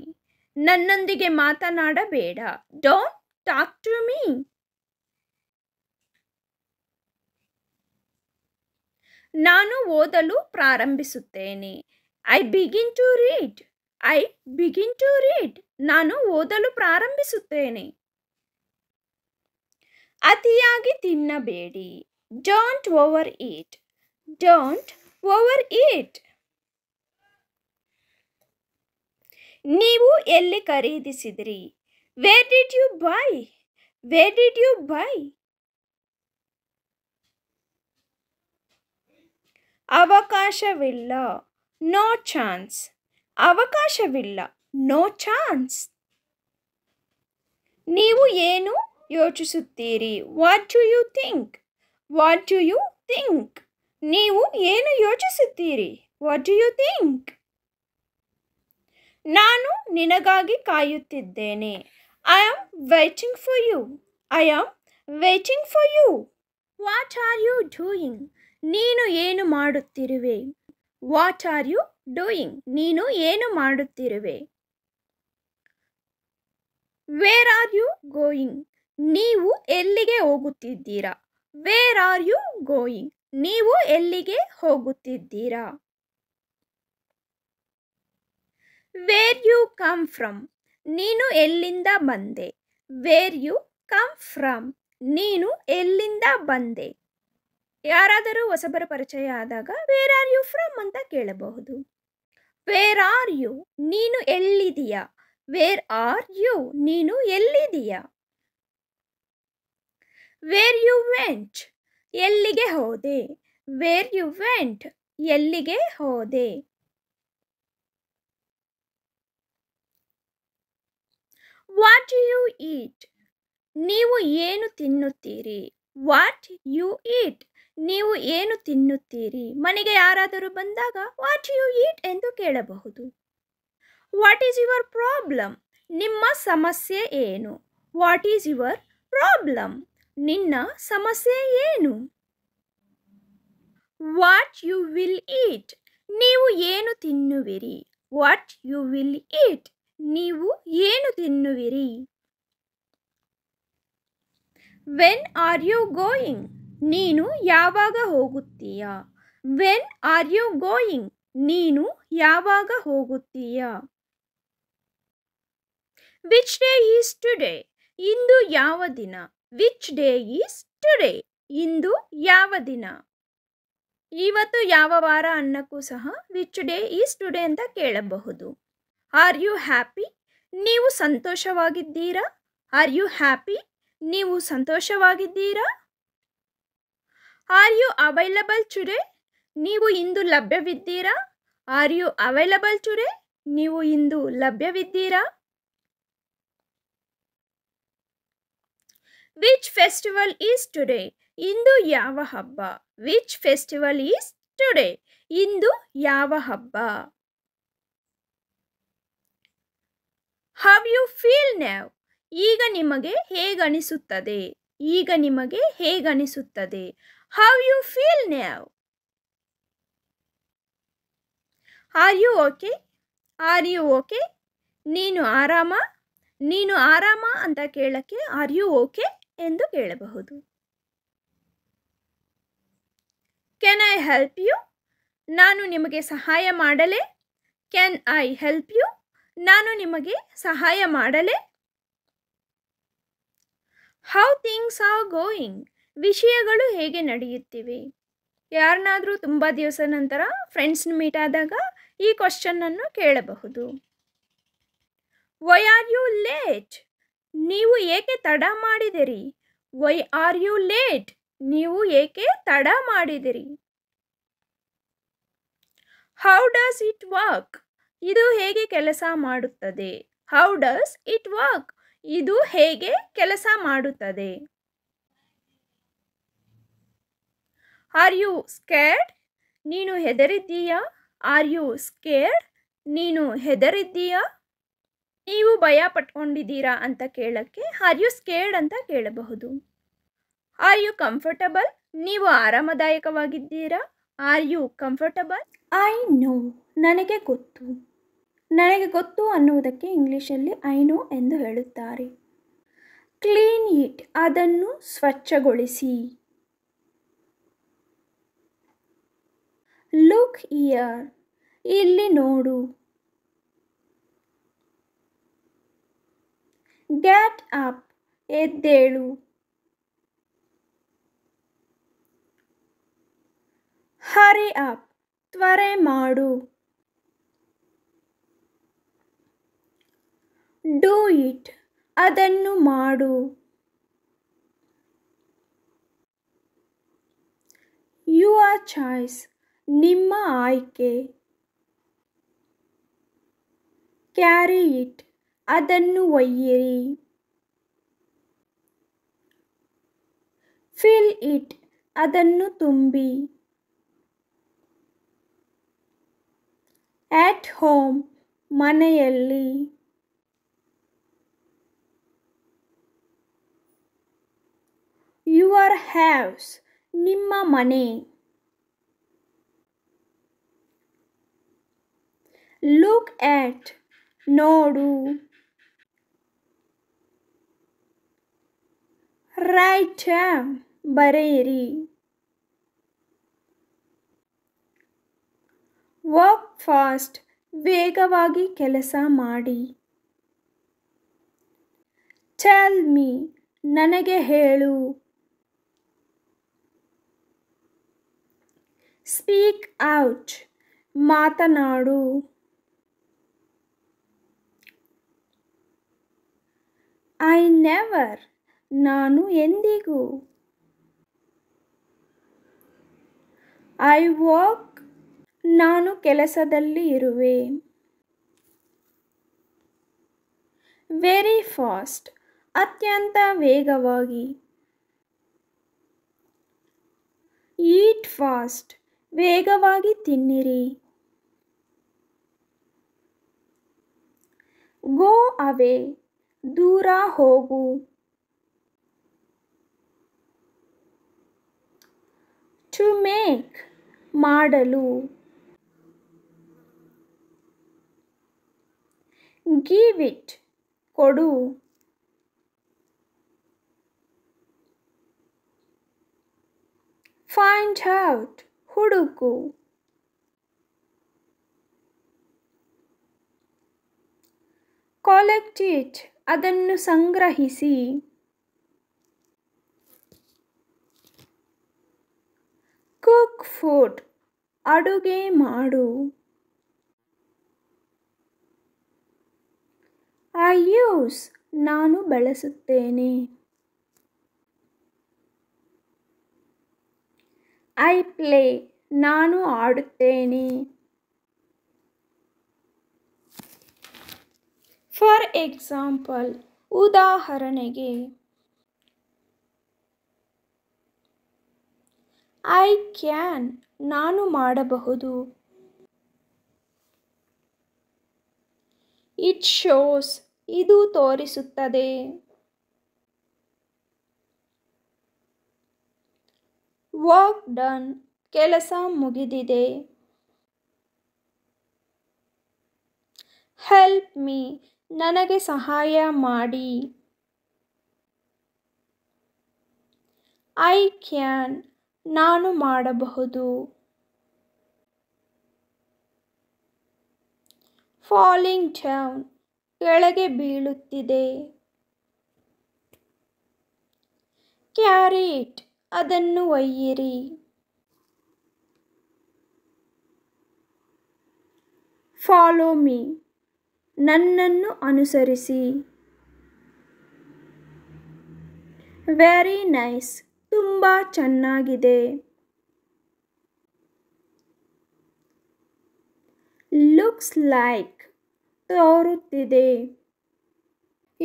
ನನ್ನೊಂದಿಗೆ ಮಾತನಾಡಬೇಡ ಡೋಂಟ್ ಟಾಕ್ ಟು ಮೀ ನಾನು ಓದಲು ಪ್ರಾರಂಭಿಸುತ್ತೇನೆ I begin to read I begin to read ನಾನು ಓದಲು ಪ್ರಾರಂಭಿಸುತ್ತೇನೆ ಅತಿಯಾಗಿ ತಿನ್ನಬೇಡಿ don't overeat don't overeat ನೀವು ಎಲ್ಲಿ ಖರೀದಿಸಿದ್ರಿ where did you buy where did you buy ಅವಕಾಶವಿಲ್ಲ ನೋ ಚಾನ್ಸ್ ಅವಕಾಶವಿಲ್ಲ ನೋ ಚಾನ್ಸ್ ನೀವು ಏನು ಯೋಚಿಸುತ್ತೀರಿ what do you think what do you think ನೀವು ಏನು ಯೋಚಿಸುತ್ತೀರಿ ವಾಟ್ ಡು ಯು ಥಿಂಕ್ ನಾನು ನಿನಗಾಗಿ ಕಾಯುತ್ತಿದ್ದೇನೆ I am waiting for you I am waiting for you what are you doing ನೀನು ಏನು ಮಾಡುತ್ತಿರುವೆ ವಾಟ್ ಆರ್ ಯು ಡೂಯಿಂಗ್ ನೀನು ಏನು ಮಾಡುತ್ತಿರುವೆ ವೇರ್ ಆರ್ ಯು ಗೋಯಿಂಗ್ ನೀವು ಎಲ್ಲಿಗೆ ಹೋಗುತ್ತಿದ್ದೀರಾ ವೇರ್ ಆರ್ ಯು ಗೋಯಿಂಗ್ ನೀವು ಎಲ್ಲಿಗೆ ಹೋಗುತ್ತಿದ್ದೀರಾ ವೇರ್ ಯು ಕಮ್ ಫ್ರಮ್ ನೀನು ಎಲ್ಲಿಂದ ಬಂದೆ ವೇರ್ ಯು ಕಮ್ ಫ್ರಮ್ ನೀನು ಎಲ್ಲಿಂದ ಬಂದೆ ಯಾರಾದರೂ ಹೊಸಬರ ಪರಿಚಯ ಆದಾಗ ವೇರ್ ಆರ್ ಯು ಫ್ರಮ್ ಅಂತ ಕೇಳಬಹುದು ವೇರ್ ಆರ್ ಯು ನೀನು ಎಲ್ಲಿದೆಯಾ ವೇರ್ ಆರ್ ಯು ನೀನು ಎಲ್ಲಿದ್ದೀಯ ವೇರ್ ಯು ವೆಂಟ್ ಎಲ್ಲಿಗೆ ಹೋದೆ ವೇರ್ ಯು ವೆಂಟ್ ಎಲ್ಲಿಗೆ ಹೋದೆ ವಾಟ್ ಯು ಈಟ್ ನೀವು ಏನು ತಿನ್ನುತ್ತೀರಿ ವಾಟ್ ಯು ಈಟ್ ನೀವು ಏನು ತಿನ್ನುತ್ತೀರಿ ಮನೆಗೆ ಯಾರಾದರೂ ಬಂದಾಗ ವಾಟ್ ಯು ಈಟ್ ಎಂದು ಕೇಳಬಹುದು ವಾಟ್ ಈಸ್ ಯುವರ್ ಪ್ರಾಬ್ಲಮ್ ನಿಮ್ಮ ಸಮಸ್ಯೆ ಏನು ವಾಟ್ ಈಸ್ ಯುವರ್ ಪ್ರಾಬ್ಲಮ್ ನಿನ್ನ ಸಮಸ್ಯೆ ಏನು ವಾಟ್ ಯು ವಿಲ್ ಈಟ್ ನೀವು ಏನು ತಿನ್ನುವಿರಿ ವಾಟ್ ಯು ವಿಲ್ ಈಟ್ ನೀವು ಏನು ತಿನ್ನುವಿರಿ ವೆನ್ ಆರ್ ಯು ಗೋಯಿಂಗ್ ನೀನು ಯಾವಾಗ ಹೋಗುತ್ತೀಯ ವೆನ್ ಆರ್ ಯು ಗೋಯಿಂಗ್ ನೀನು ಯಾವಾಗ ಹೋಗುತ್ತೀಯ ವಿಚ್ ಡೇ ಈಸ್ ಟುಡೇ ಇಂದು ಯಾವ ದಿನ ವಿಚ್ ಡೇ ಈಸ್ ಟುಡೇ ಇಂದು ಯಾವ ದಿನ ಇವತ್ತು ಯಾವ ವಾರ ಅನ್ನಕ್ಕೂ ಸಹ ವಿಚ್ ಡೇ ಈಸ್ ಟುಡೇ ಅಂತ ಕೇಳಬಹುದು ಆರ್ ಯು ಹ್ಯಾಪಿ ನೀವು ಸಂತೋಷವಾಗಿದ್ದೀರಾ ಆರ್ ಯು ಹ್ಯಾಪಿ ನೀವು ಸಂತೋಷವಾಗಿದ್ದೀರಾ ಆರ್ ಯು ಅವೈಲಬಲ್ ಟುಡೇ ನೀವು ಇಂದು ಲಭ್ಯವಿದ್ದೀರಾ ಆರ್ ಯು ಅವೈಲಬಲ್ ಟುಡೇ ನೀವು ಇಂದು ಲಭ್ಯವಿದ್ದೀರಾ ವಿಚ್ ಫೆಸ್ಟಿವಲ್ ಈಸ್ ಟುಡೇ ಇಂದು ಯಾವ ಹಬ್ಬ ವಿಚ್ ಫೆಸ್ಟಿವಲ್ ಈಸ್ ಟುಡೇ ಇಂದು ಯಾವ ಹಬ್ಬ ಹೌ ಯು ಫೀಲ್ ನ್ಯಾವ್ ಈಗ ನಿಮಗೆ ಹೇಗನಿಸುತ್ತದೆ ಈಗ ನಿಮಗೆ ಹೇಗನಿಸುತ್ತದೆ how you feel now are you okay are you okay ನೀನು ಆರಾಮ ನೀನು ಆರಾಮ ಅಂತ ಕೇಳಕ್ಕೆ ಆರ್ ಯು ಓಕೆ ಎಂದು ಕೇಳಬಹುದು ಕ್ಯಾನ್ ಐ ಹೆಲ್ಪ್ ಯು ನಾನು ನಿಮಗೆ ಸಹಾಯ ಮಾಡಲೇ ಕ್ಯಾನ್ ಐ ಹೆಲ್ಪ್ ಯು ನಾನು ನಿಮಗೆ ಸಹಾಯ ಮಾಡಲೇ ಹೌ ಥಿಂಗ್ಸ್ ಆರ್ ಗೋಯಿಂಗ್ ವಿಷಯಗಳು ಹೇಗೆ ನಡೆಯುತ್ತಿವೆ ಯಾರನ್ನಾದರೂ ತುಂಬ ದಿವಸ ನಂತರ ಫ್ರೆಂಡ್ಸ್ ಮೀಟ್ ಆದಾಗ ಈ ಅನ್ನು ಕೇಳಬಹುದು ವೈ ಆರ್ ಯು ಲೇಟ್ ನೀವು ಏಕೆ ತಡ ಮಾಡಿದಿರಿ ವೈ ಆರ್ ಯು ಲೇಟ್ ನೀವು ಏಕೆ ತಡ ಮಾಡಿದಿರಿ ಹೌ ಡಸ್ ಇಟ್ ವರ್ಕ್ ಇದು ಹೇಗೆ ಕೆಲಸ ಮಾಡುತ್ತದೆ ಹೌ ಡಸ್ ಇಟ್ ವರ್ಕ್ ಇದು ಹೇಗೆ ಕೆಲಸ ಮಾಡುತ್ತದೆ ಆರ್ ಯು ಸ್ಕೇರ್ಡ್ ನೀನು ಹೆದರಿದ್ದೀಯಾ ಆರ್ ಯು ಸ್ಕೇರ್ಡ್ ನೀನು ಹೆದರಿದ್ದೀಯಾ ನೀವು ಭಯ ಪಟ್ಕೊಂಡಿದ್ದೀರಾ ಅಂತ ಕೇಳಕ್ಕೆ ಆರ್ ಯು ಸ್ಕೇರ್ಡ್ ಅಂತ ಕೇಳಬಹುದು ಆರ್ ಯು ಕಂಫರ್ಟಬಲ್ ನೀವು ಆರಾಮದಾಯಕವಾಗಿದ್ದೀರಾ are you comfortable I know ನನಗೆ ಗೊತ್ತು ನನಗೆ ಗೊತ್ತು ಅನ್ನುವುದಕ್ಕೆ ಇಂಗ್ಲೀಷಲ್ಲಿ ಐನೋ ಎಂದು ಹೇಳುತ್ತಾರೆ ಕ್ಲೀನ್ ಇಟ್ ಅದನ್ನು ಸ್ವಚ್ಛಗೊಳಿಸಿ ಲುಕ್ ಇಯರ್ ಇಲ್ಲಿ ನೋಡು ಗ್ಯಾಟ್ ಅಪ್ ಎದ್ದೇಳು ಹರಿ ಅಪ್ ತ್ವರೆ ಮಾಡು ಡೂ ಇಟ್ ಅದನ್ನು ಮಾಡು ಯುವರ್ ಚಾಯ್ಸ್ ನಿಮ್ಮ ಆಯ್ಕೆ ಕ್ಯಾರಿ ಇಟ್ ಅದನ್ನು ಒಯ್ಯಿರಿ ಫಿಲ್ ಇಟ್ ಅದನ್ನು ತುಂಬಿ ಆಟ್ ಹೋಮ್ ಮನೆಯಲ್ಲಿ ಯುವರ್ ಹ್ಯಾವ್ಸ್ ನಿಮ್ಮ ಮನೆ ಲುಕ್ ಎಟ್ ನೋಡು ರೈಟ್ ಬರೆಯಿರಿ ವರ್ಕ್ ಫಾಸ್ಟ್ ವೇಗವಾಗಿ ಕೆಲಸ ಮಾಡಿ ಟೆಲ್ ಮೀ ನನಗೆ ಹೇಳು ಸ್ಪೀಕ್ ಔಟ್ ಮಾತನಾಡು ಐ ನೆವರ್ ನಾನು ಎಂದಿಗೂ ಐ ವಾಕ್ ನಾನು ಕೆಲಸದಲ್ಲಿ ಇರುವೆ ವೆರಿ ಫಾಸ್ಟ್ ಅತ್ಯಂತ ವೇಗವಾಗಿ ಈಟ್ ಫಾಸ್ಟ್ ವೇಗವಾಗಿ ತಿನ್ನಿರಿ ಗೋ ಅವೇ ದೂರ ಹೋಗು ಟು ಮೇಕ್ ಮಾಡಲು ಗಿವ್ ಇಟ್ ಕೊಡು ಫೈಂಡ್ ಔಟ್ ಹುಡುಕು ಕಾಲೆಕ್ಟ್ ಅದನ್ನು ಸಂಗ್ರಹಿಸಿ ಕುಕ್ ಫುಡ್ ಅಡುಗೆ ಮಾಡು ಐ ಯೂಸ್ ನಾನು ಬಳಸುತ್ತೇನೆ ಐ ಪ್ಲೇ ನಾನು ಆಡುತ್ತೇನೆ ಫಾರ್ ಎಕ್ಸಾಂಪಲ್ ಉದಾಹರಣೆಗೆ ಐ ಕ್ಯಾನ್ ನಾನು ಮಾಡಬಹುದು ಇಟ್ ಶೋಸ್ ಇದು ತೋರಿಸುತ್ತದೆ ವರ್ಕ್ ಡನ್ ಕೆಲಸ ಮುಗಿದಿದೆ ಹೆಲ್ಪ್ ಮೀ ನನಗೆ ಸಹಾಯ ಮಾಡಿ ಐ ಕ್ಯಾನ್ ನಾನು ಮಾಡಬಹುದು ಫಾಲಿಂಗ್ ಡೌನ್ ಕೆಳಗೆ ಬೀಳುತ್ತಿದೆ ಇಟ್ ಅದನ್ನು ಒಯ್ಯಿರಿ ಫಾಲೋ ಮೀ ನನ್ನನ್ನು ಅನುಸರಿಸಿ ವೆರಿ ನೈಸ್ ತುಂಬ ಚೆನ್ನಾಗಿದೆ ಲುಕ್ಸ್ ಲೈಕ್ ತೋರುತ್ತಿದೆ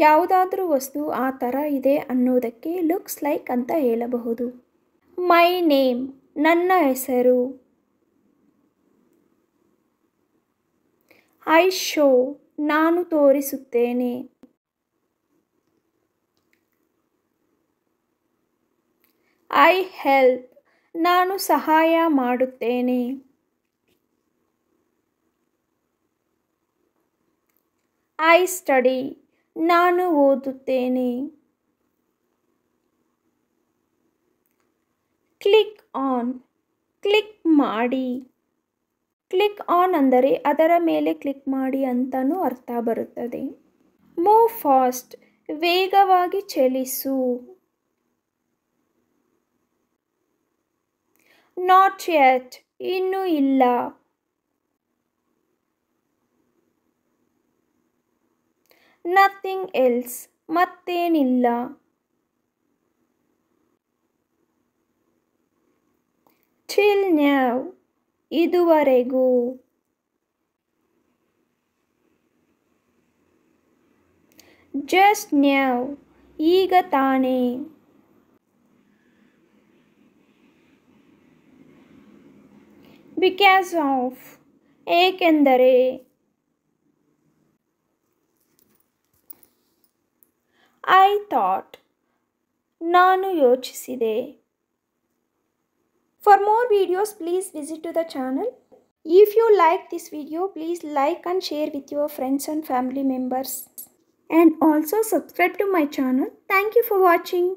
ಯಾವುದಾದ್ರೂ ವಸ್ತು ಆ ಥರ ಇದೆ ಅನ್ನೋದಕ್ಕೆ ಲುಕ್ಸ್ ಲೈಕ್ ಅಂತ ಹೇಳಬಹುದು ಮೈ ನೇಮ್ ನನ್ನ ಹೆಸರು ಐ ಶೋ ನಾನು ತೋರಿಸುತ್ತೇನೆ ಐ ಹೆಲ್ಪ್ ನಾನು ಸಹಾಯ ಮಾಡುತ್ತೇನೆ ಐ ಸ್ಟಡಿ ನಾನು ಓದುತ್ತೇನೆ ಕ್ಲಿಕ್ ಆನ್ ಕ್ಲಿಕ್ ಮಾಡಿ ಕ್ಲಿಕ್ ಆನ್ ಅಂದರೆ ಅದರ ಮೇಲೆ ಕ್ಲಿಕ್ ಮಾಡಿ ಅಂತಲೂ ಅರ್ಥ ಬರುತ್ತದೆ ಮೂವ್ ಫಾಸ್ಟ್ ವೇಗವಾಗಿ ಚಲಿಸು ನಾಟ್ ಯಟ್ ಇನ್ನೂ ಇಲ್ಲ ನಥಿಂಗ್ ಎಲ್ಸ್ ಮತ್ತೇನಿಲ್ಲ ಚಿಲ್ ನ್ಯಾವ್ ಇದುವರೆಗೂ ಜಸ್ಟ್ ನ್ಯಾವ್ ಈಗ ತಾನೇ ಬಿಕಾಸ್ ಆಫ್ ಏಕೆಂದರೆ ಐ ಥಾಟ್ ನಾನು ಯೋಚಿಸಿದೆ for more videos please visit to the channel if you like this video please like and share with your friends and family members and also subscribe to my channel. Thank you for watching.